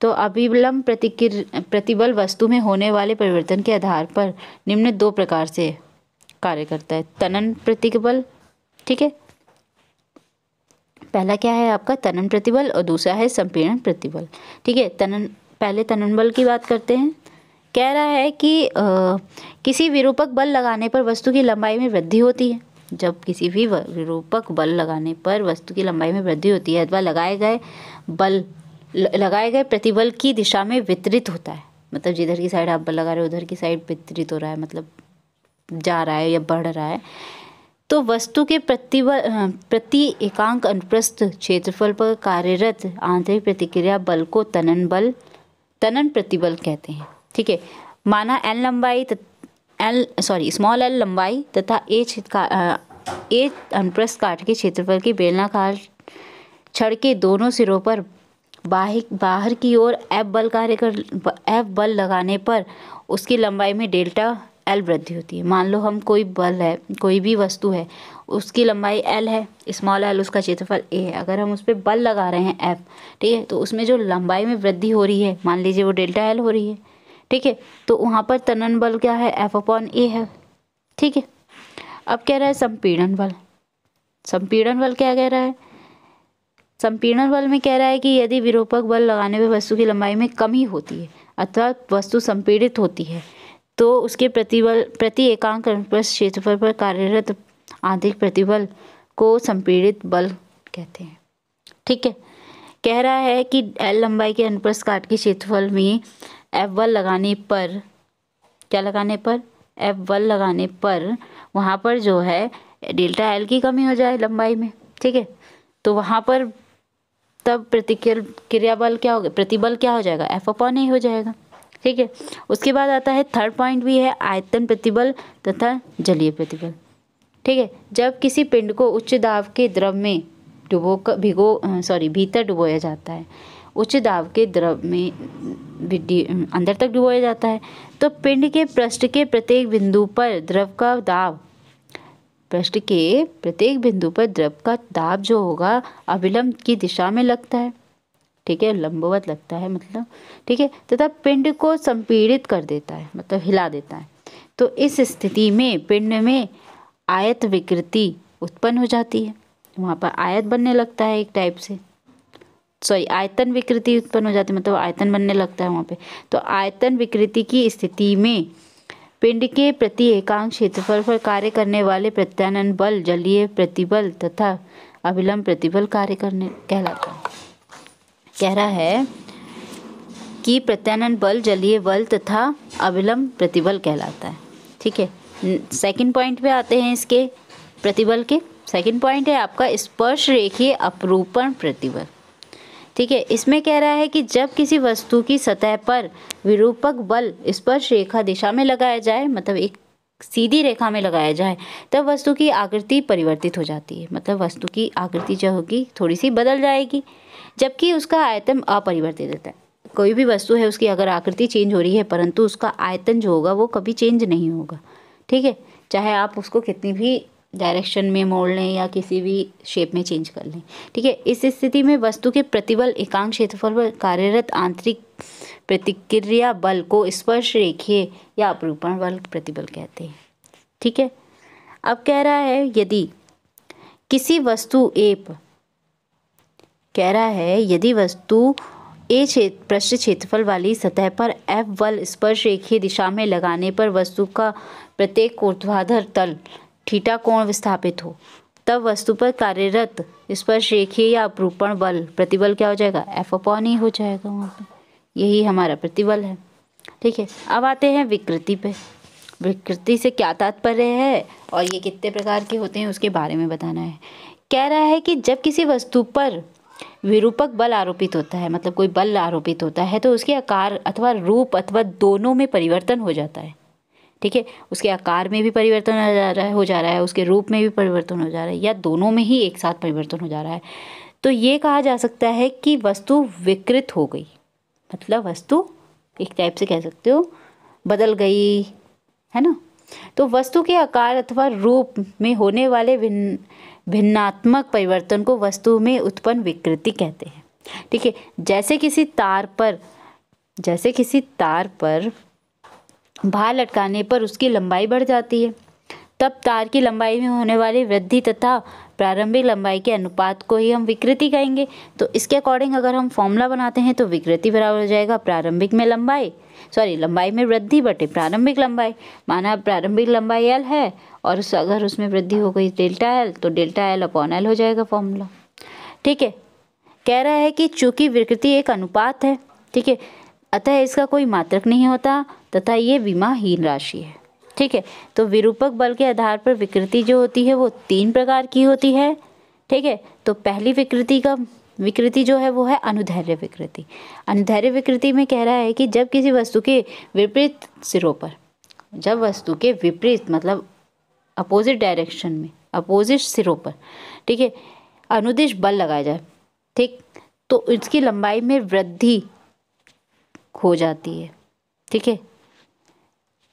तो अभिलंब प्रतिक्रिया प्रतिबल वस्तु में होने वाले परिवर्तन के आधार पर निम्न दो प्रकार से कार्य करता है तनन प्रतिबल ठीक है पहला क्या है आपका तनन प्रतिबल और दूसरा है संपीड़न प्रतिबल ठीक है तनन पहले तनन बल की बात करते हैं कह रहा है कि आ, किसी विरूपक बल लगाने पर वस्तु की लंबाई में वृद्धि होती है जब किसी भी विरूपक बल लगाने पर वस्तु की लंबाई में वृद्धि होती है अथवा लगाए गए बल लगाए गए प्रतिबल की दिशा में वितरित होता है मतलब जिधर की साइड आप बल लगा रहे हो उधर की साइड वितरित हो रहा है मतलब जा रहा है या बढ़ रहा है तो वस्तु के प्रतिबल प्रति एकांक अनुप्रस्थ क्षेत्रफल पर कार्यरत आंतरिक प्रतिक्रिया बल को तनन बल तनन प्रतिबल कहते हैं ठीक है माना एल लंबाई एल सॉरी स्मॉल एल लंबाई तथा ए छिटका ए अनुप्रस्थ काट के क्षेत्रफल के बेलनाकार छड़ के दोनों सिरों पर बाहिक बाहर की ओर एफ बल कार्य कर एफ बल लगाने पर उसकी लंबाई में डेल्टा एल वृद्धि होती है मान लो हम कोई बल है कोई भी वस्तु है उसकी लंबाई एल है स्मॉल एल उसका क्षेत्रफल ए है अगर हम उस पर बल लगा रहे हैं एफ ठीक है तो उसमें जो लंबाई में वृद्धि हो रही है मान लीजिए वो डेल्टा एल हो रही है ठीक है तो वहाँ पर तनन बल क्या है एफ अपॉन ए है ठीक है अब कह रहा है संपीड़न बल संपीड़न बल क्या कह रहा है संपीड़न बल में कह रहा है कि यदि विरूपक बल लगाने पर वस्तु की लंबाई में कमी होती है अथवा वस्तु संपीड़ित होती है तो उसके प्रतिबल प्रति एकांक अनुप्रस्थ क्षेत्रफल पर कार्यरत आंतरिक प्रतिबल को संपीड़ित बल कहते हैं ठीक है कह रहा है कि एल लंबाई के अनुप्रस्थ काट के क्षेत्रफल में एफ बल लगाने पर क्या लगाने पर एफ बल लगाने पर वहाँ पर जो है डेल्टा एल की कमी हो जाए लंबाई में ठीक है तो वहाँ पर तब प्रतिक्रिया बल क्या होगा प्रतिबल क्या हो जाएगा एफ अपॉन ए हो जाएगा ठीक है उसके बाद आता है थर्ड पॉइंट भी है आयतन प्रतिबल तथा जलीय प्रतिबल ठीक है जब किसी पिंड को उच्च दाब के द्रव में डुबो कर भिगो सॉरी भीतर डुबोया जाता है उच्च दाब के द्रव में अंदर तक डुबोया जाता है तो पिंड के पृष्ठ के प्रत्येक बिंदु पर द्रव का दाब पृष्ठ के प्रत्येक बिंदु पर द्रव का दाब जो होगा अविलंब की दिशा में लगता है ठीक है लंबवत लगता है मतलब ठीक है तथा पिंड को संपीड़ित कर देता है मतलब हिला देता है तो इस स्थिति में पिंड में आयत विकृति उत्पन्न हो जाती है वहाँ पर आयत बनने लगता है एक टाइप से सॉरी आयतन विकृति उत्पन्न हो जाती है मतलब आयतन बनने लगता है वहाँ पे तो आयतन विकृति की स्थिति में पिंड के प्रति एकांक क्षेत्रफल पर कार्य करने वाले प्रत्यानन बल जलीय प्रतिबल तथा अभिलंब प्रतिबल कार्य करने कहलाता है कह रहा है कि प्रत्यानंद बल जलीय बल तथा अविलंब प्रतिबल कहलाता है ठीक है सेकंड पॉइंट पे आते हैं इसके प्रतिबल के सेकंड पॉइंट है आपका स्पर्श रेखीय अपरूपण प्रतिबल ठीक है इसमें कह रहा है कि जब किसी वस्तु की सतह पर विरूपक बल स्पर्श रेखा दिशा में लगाया जाए मतलब एक सीधी रेखा में लगाया जाए तब वस्तु की आकृति परिवर्तित हो जाती है मतलब वस्तु की आकृति जो होगी थोड़ी सी बदल जाएगी जबकि उसका आयतन अपरिवर्तित रहता है कोई भी वस्तु है उसकी अगर आकृति चेंज हो रही है परंतु उसका आयतन जो होगा वो कभी चेंज नहीं होगा ठीक है चाहे आप उसको कितनी भी डायरेक्शन में मोड़ लें या किसी भी शेप में चेंज कर लें ठीक है इस स्थिति में वस्तु के प्रतिबल एकांक क्षेत्रफल पर कार्यरत आंतरिक प्रतिक्रिया बल को स्पर्श रेखीय या अपरूपण बल प्रतिबल कहते हैं ठीक है अब कह रहा है यदि किसी वस्तु ए कह रहा है यदि वस्तु ए क्षेत्र पृष्ठ क्षेत्रफल वाली सतह पर एफ बल स्पर्श रेखीय दिशा में लगाने पर वस्तु का प्रत्येक ऊर्ध्वाधर तल ठीटा कोण विस्थापित हो तब वस्तु पर कार्यरत स्पर्श रेखीय या अपरूपण बल प्रतिबल क्या हो जाएगा एफ अपॉन ही हो जाएगा वहाँ पर यही हमारा प्रतिबल है ठीक है अब आते हैं विकृति पे विकृति से क्या तात्पर्य है और ये कितने प्रकार के होते हैं उसके बारे में बताना है कह रहा है कि जब किसी वस्तु पर विरूपक बल आरोपित होता है मतलब कोई बल आरोपित होता है तो उसके आकार अथवा रूप अथवा दोनों में परिवर्तन हो जाता है ठीक है उसके आकार में भी परिवर्तन हो जा रहा है हो जा रहा है उसके रूप में भी परिवर्तन हो जा रहा है या दोनों में ही एक साथ परिवर्तन हो जा रहा है तो ये कहा जा सकता है कि वस्तु विकृत हो गई मतलब वस्तु एक टाइप से कह सकते हो बदल गई है ना तो वस्तु के आकार अथवा रूप में होने वाले भिन्न भिन्नात्मक परिवर्तन को वस्तु में उत्पन्न विकृति कहते हैं ठीक है जैसे किसी तार पर जैसे किसी तार पर भार लटकाने पर उसकी लंबाई बढ़ जाती है तब तार की लंबाई में होने वाली वृद्धि तथा प्रारंभिक लंबाई के अनुपात को ही हम विकृति कहेंगे तो इसके अकॉर्डिंग अगर हम फॉर्मूला बनाते हैं तो विकृति बराबर हो जाएगा प्रारंभिक में लंबाई सॉरी लंबाई में वृद्धि बटे प्रारंभिक लंबाई माना प्रारंभिक लंबाई एल है और उस अगर उसमें वृद्धि हो गई डेल्टा एल तो डेल्टा एल अपॉन एल हो जाएगा फॉर्मूला ठीक है कह रहा है कि चूंकि विकृति एक अनुपात है ठीक है अतः इसका कोई मात्रक नहीं होता तथा ये बीमाहीन राशि है ठीक है तो विरूपक बल के आधार पर विकृति जो होती है वो तीन प्रकार की होती है ठीक है तो पहली विकृति का विकृति जो है वो है अनुधैर्य विकृति अनुधैर्य विकृति में कह रहा है कि जब किसी वस्तु के विपरीत सिरों पर जब वस्तु के विपरीत मतलब अपोजिट डायरेक्शन में अपोजिट सिरों पर ठीक है अनुदिश बल लगाया जाए ठीक तो इसकी लंबाई में वृद्धि हो जाती है ठीक है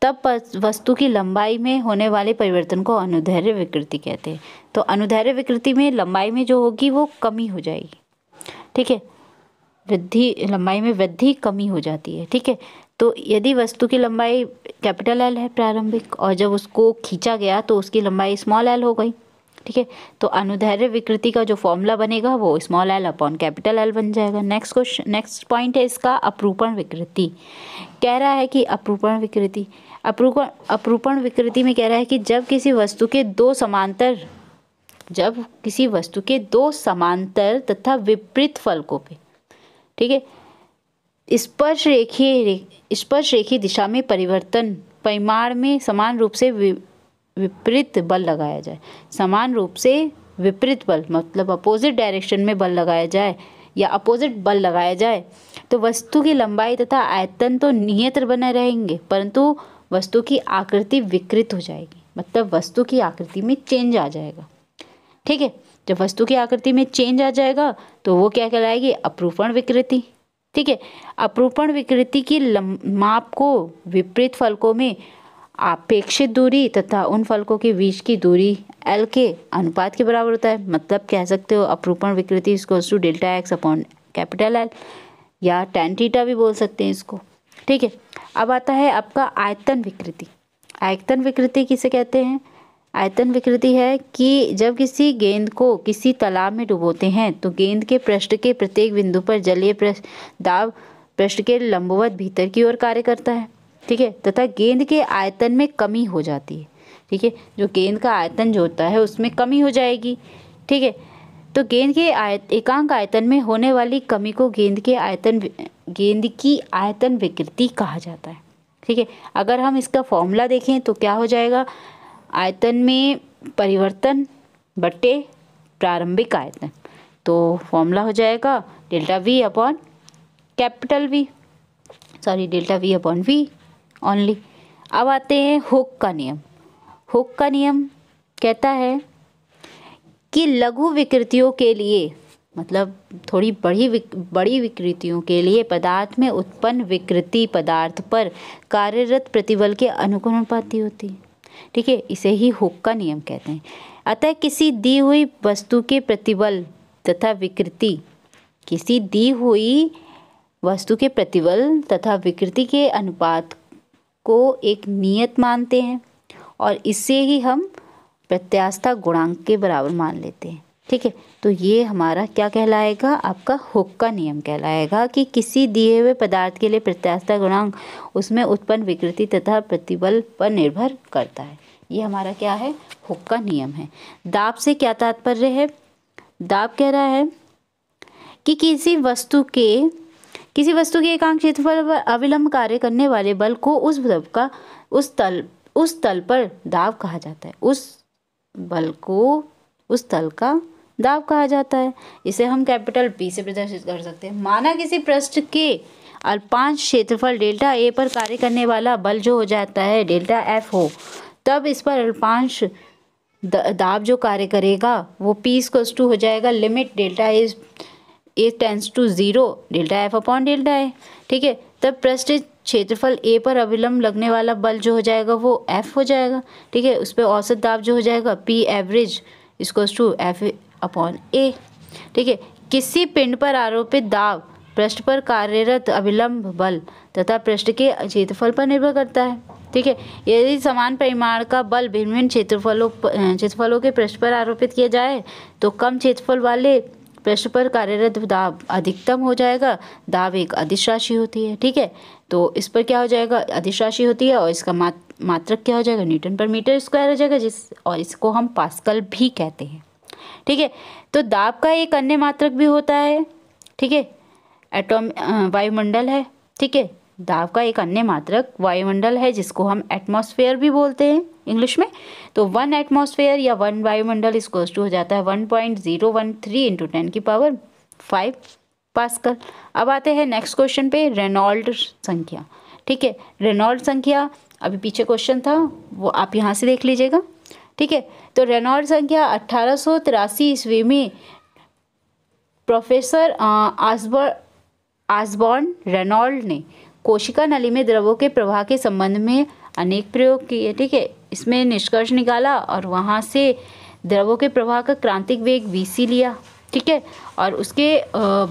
तब वस्तु की लंबाई में होने वाले परिवर्तन को अनुधैर्य विकृति कहते हैं तो अनुधैर्य विकृति में लंबाई में जो होगी वो कमी हो जाएगी ठीक है वृद्धि लंबाई में वृद्धि कमी हो जाती है ठीक है तो यदि वस्तु की लंबाई कैपिटल एल है प्रारंभिक और जब उसको खींचा गया तो उसकी लंबाई स्मॉल एल हो गई ठीक है तो अनुधैर्य विकृति का जो फॉर्मूला बनेगा वो small L upon capital L बन जाएगा नेक्स्ट क्वेश्चन नेक्स्ट पॉइंट है इसका अपरूपण विकृति कह रहा है कि अपरूपण विकृति अपरूपण अपरूपण विकृति में कह रहा है कि जब किसी वस्तु के दो समांतर जब किसी वस्तु के दो समांतर तथा विपरीत फलकों पे ठीक है स्पर्श रेखी स्पर्श रेखी दिशा में परिवर्तन परिमाण में समान रूप से विपरीत बल लगाया जाए समान रूप से विपरीत बल मतलब अपोजिट डायरेक्शन में बल लगाया जाए या अपोजिट बल लगाया जाए तो वस्तु की लंबाई तथा आयतन तो नियत बने रहेंगे परंतु वस्तु की आकृति विकृत हो जाएगी मतलब वस्तु की आकृति में चेंज आ जाएगा ठीक है जब वस्तु की आकृति में चेंज आ जाएगा तो वो क्या कहलाएगी अपरूपण विकृति ठीक है अपरूपण विकृति की माप को विपरीत फलकों में आपेक्षित दूरी तथा उन फलकों के बीच की दूरी एल के अनुपात के बराबर होता है मतलब कह सकते हो अपरूपण विकृति इसको delta X upon capital L या टेन टीटा भी बोल सकते हैं इसको ठीक है अब आता है आपका आयतन विकृति आयतन विकृति किसे कहते हैं आयतन विकृति है कि जब किसी गेंद को किसी तालाब में डुबोते हैं तो गेंद के पृष्ठ के प्रत्येक बिंदु पर जलीय दाब पृष्ठ के लंबवत भीतर की ओर कार्य करता है ठीक है तथा गेंद के आयतन में कमी हो जाती है ठीक है जो गेंद का आयतन जो होता है उसमें कमी हो जाएगी ठीक है तो गेंद के आयत एकांक आयतन में होने वाली कमी को गेंद के आयतन गेंद की आयतन विकृति कहा जाता है ठीक है अगर हम इसका फॉर्मूला देखें तो क्या हो जाएगा आयतन में परिवर्तन बटे प्रारंभिक आयतन तो फॉर्मूला हो जाएगा delta V upon capital V sorry delta V upon V only अब आते हैं हुक का नियम हुक का नियम कहता है कि लघु विकृतियों के लिए मतलब थोड़ी बड़ी विक बड़ी विकृतियों के लिए पदार्थ में उत्पन्न विकृति पदार्थ पर कार्यरत प्रतिबल के अनुकनुपाती होती है ठीक है इसे ही हुक का नियम कहते हैं अतः किसी दी हुई वस्तु के प्रतिबल तथा विकृति किसी दी हुई वस्तु के प्रतिबल तथा विकृति के अनुपात को एक नियत मानते हैं और इसे ही हम प्रत्यास्था गुणांक के बराबर मान लेते हैं ठीक है तो ये हमारा क्या कहलाएगा आपका हुक का नियम कहलाएगा कि किसी दिए हुए पदार्थ के लिए प्रत्यास्था गुणांक उसमें उत्पन्न विकृति तथा प्रतिबल पर निर्भर करता है ये हमारा क्या है हुक का नियम है दाब से क्या तात्पर्य है दाब कह रहा है कि किसी वस्तु के किसी वस्तु के एकांक क्षेत्रफल पर अविलंब कार्य करने वाले बल को उस दब का उस तल उस तल पर दाब कहा जाता है उस बल को उस तल का दाब कहा जाता है इसे हम कैपिटल पी से प्रदर्शित कर सकते हैं माना किसी पृष्ठ के अल्पांश क्षेत्रफल डेल्टा ए पर कार्य करने वाला बल जो हो जाता है डेल्टा एफ हो तब इस पर अल्पांश दाब जो कार्य करेगा वो पी इक्वल्स टू हो जाएगा limit delta A A tends to zero delta F upon delta A ठीक है तब पृष्ठ क्षेत्रफल ए पर अविलंब लगने वाला बल जो हो जाएगा वो एफ हो जाएगा ठीक है उस पर औसत दाब जो हो जाएगा पी एवरेज इसको टू एफ अपॉन ए ठीक है किसी पिंड पर आरोपित दाव पृष्ठ पर कार्यरत अविलंब बल तथा पृष्ठ के क्षेत्रफल पर निर्भर करता है ठीक है यदि समान परिमाण का बल भिन्न भिन्न क्षेत्रफलों क्षेत्रफलों के पृष्ठ पर आरोपित किया जाए तो कम क्षेत्रफल वाले पृष्ठ पर कार्यरत दाब अधिकतम हो जाएगा दाब एक अधिश राशि होती है ठीक है तो इस पर क्या हो जाएगा अधिश राशि होती है और इसका मात्रक क्या हो जाएगा न्यूटन पर मीटर स्क्वायर हो जाएगा जिस और इसको हम पास्कल भी कहते हैं ठीक है तो दाब का एक अन्य मात्रक भी होता है ठीक है एटोम वायुमंडल है ठीक है दाब का एक अन्य मात्रक वायुमंडल है जिसको हम एटमॉस्फेयर भी बोलते हैं इंग्लिश में तो वन एटमॉस्फेयर या वन वायुमंडल इसको टू हो जाता है one point zero one three into ten की पावर फाइव पास्कल अब आते हैं नेक्स्ट क्वेश्चन पे रेनॉल्ड संख्या ठीक है रेनॉल्ड संख्या अभी पीछे क्वेश्चन था वो आप यहाँ से देख लीजिएगा ठीक है तो रेनॉल्ड संख्या अट्ठारह सौ तिरासी ईस्वी में प्रोफेसर आसबॉ आसबॉर्न रेनॉल्ड ने कोशिका नली में द्रवों के प्रवाह के संबंध में अनेक प्रयोग किए ठीक है इसमें निष्कर्ष निकाला और वहाँ से द्रवों के प्रवाह का क्रांतिक वेग वीसी लिया ठीक है और उसके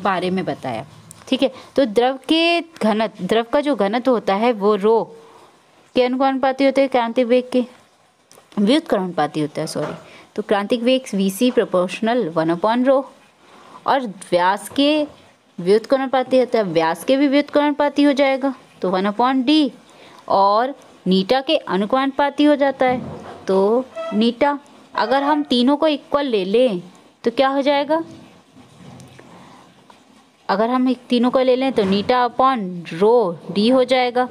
बारे में बताया ठीक है तो द्रव के घनत द्रव का जो घनत्व होता है वो रो के पाती होते हैं क्रांतिक वेग के व्युत्क्रमण पाती होता है सॉरी तो क्रांतिक वेग V C proportional one upon rho और व्यास के व्युत्क्रमण पाती होता है व्यास के भी व्युत्क्रमण पाती हो जाएगा तो वन अपॉन डी और नीटा के पाती हो जाता है तो नीटा अगर हम तीनों को इक्वल ले लें तो क्या हो जाएगा अगर हम एक तीनों का ले लें तो नीटा अपॉन रो डी हो जाएगा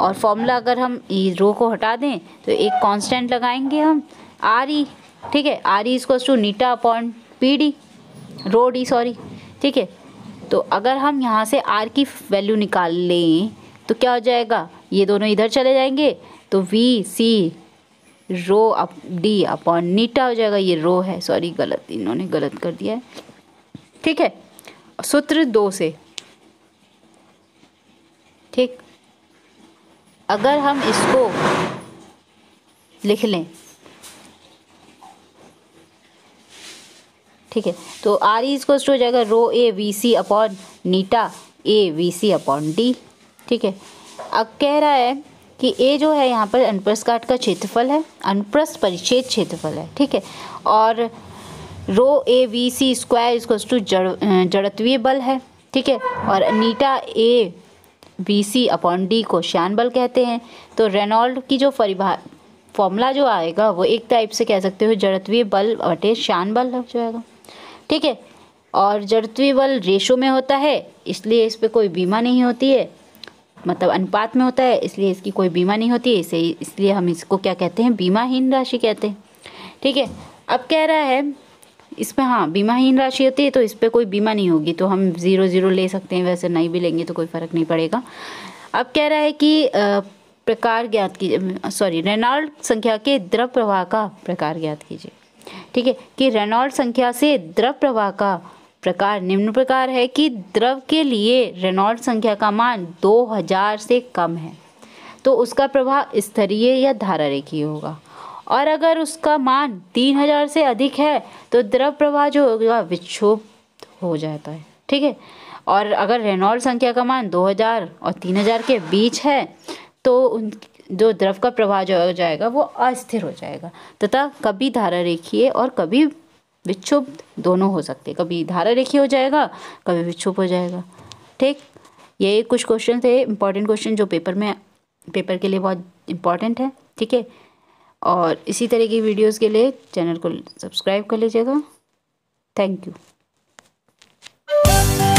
और फॉर्मूला अगर हम रो को हटा दें तो एक कांस्टेंट लगाएंगे हम आर ई ठीक है आर ई इसको to eta upon P D rho D sorry ठीक है तो अगर हम यहाँ से आर की वैल्यू निकाल लें तो क्या हो जाएगा ये दोनों इधर चले जाएंगे तो V C rho up D upon eta हो जाएगा ये रो है सॉरी गलत इन्होंने गलत कर दिया है ठीक है सूत्र दो से ठीक अगर हम इसको लिख लें ठीक है तो आर e इज कोस्ट हो जाएगा rho A V C upon eta A V C upon D ठीक है अब कह रहा है कि ए जो है यहाँ पर अनप्रस्थ काट का क्षेत्रफल है अनप्रस्थ परिच्छेद क्षेत्रफल है ठीक है और rho A V C square is to जड़ जड़त्वीय बल है ठीक है और eta A B C upon D को श्यान बल कहते हैं तो रेनॉल्ड की जो परिभा फॉर्मूला जो आएगा वो एक टाइप से कह सकते हो जड़त्वीय बल बटे श्यान बल हो जाएगा ठीक है और जड़त्वीय बल रेशो में होता है इसलिए इस पर कोई बीमा नहीं होती है मतलब अनुपात में होता है इसलिए इसकी कोई बीमा नहीं होती है इसे इसलिए हम इसको क्या कहते हैं बीमाहीन राशि कहते हैं ठीक है अब कह रहा है इस पर हाँ बीमाहीन राशि होती है तो इस पर कोई बीमा नहीं होगी तो हम ज़ीरो ज़ीरो ले सकते हैं वैसे नहीं भी लेंगे तो कोई फ़र्क नहीं पड़ेगा अब कह रहा है कि प्रकार ज्ञात कीजिए सॉरी रेनॉल्ड संख्या के द्रव प्रवाह का प्रकार ज्ञात कीजिए ठीक है कि रेनॉल्ड संख्या से द्रव प्रवाह का प्रकार निम्न प्रकार है कि द्रव के लिए रेनॉल्ड संख्या का मान दो से कम है तो उसका प्रवाह स्तरीय या धारा रेखीय होगा और अगर उसका मान तीन हजार से अधिक है तो द्रव प्रवाह जो होगा विक्षोभ हो जाता है ठीक है और अगर रेनॉल्ड संख्या का मान दो हज़ार और तीन हज़ार के बीच है तो उन जो द्रव का प्रवाह जो हो जाएगा वो अस्थिर हो जाएगा तथा कभी धारा रेखीय और कभी विक्षुभ दोनों हो सकते हैं कभी धारा रेखीय हो जाएगा कभी विक्षुभ हो जाएगा ठीक ये कुछ क्वेश्चन थे इंपॉर्टेंट क्वेश्चन जो पेपर में पेपर के लिए बहुत इंपॉर्टेंट है ठीक है और इसी तरह की वीडियोस के लिए चैनल को सब्सक्राइब कर लीजिएगा थैंक यू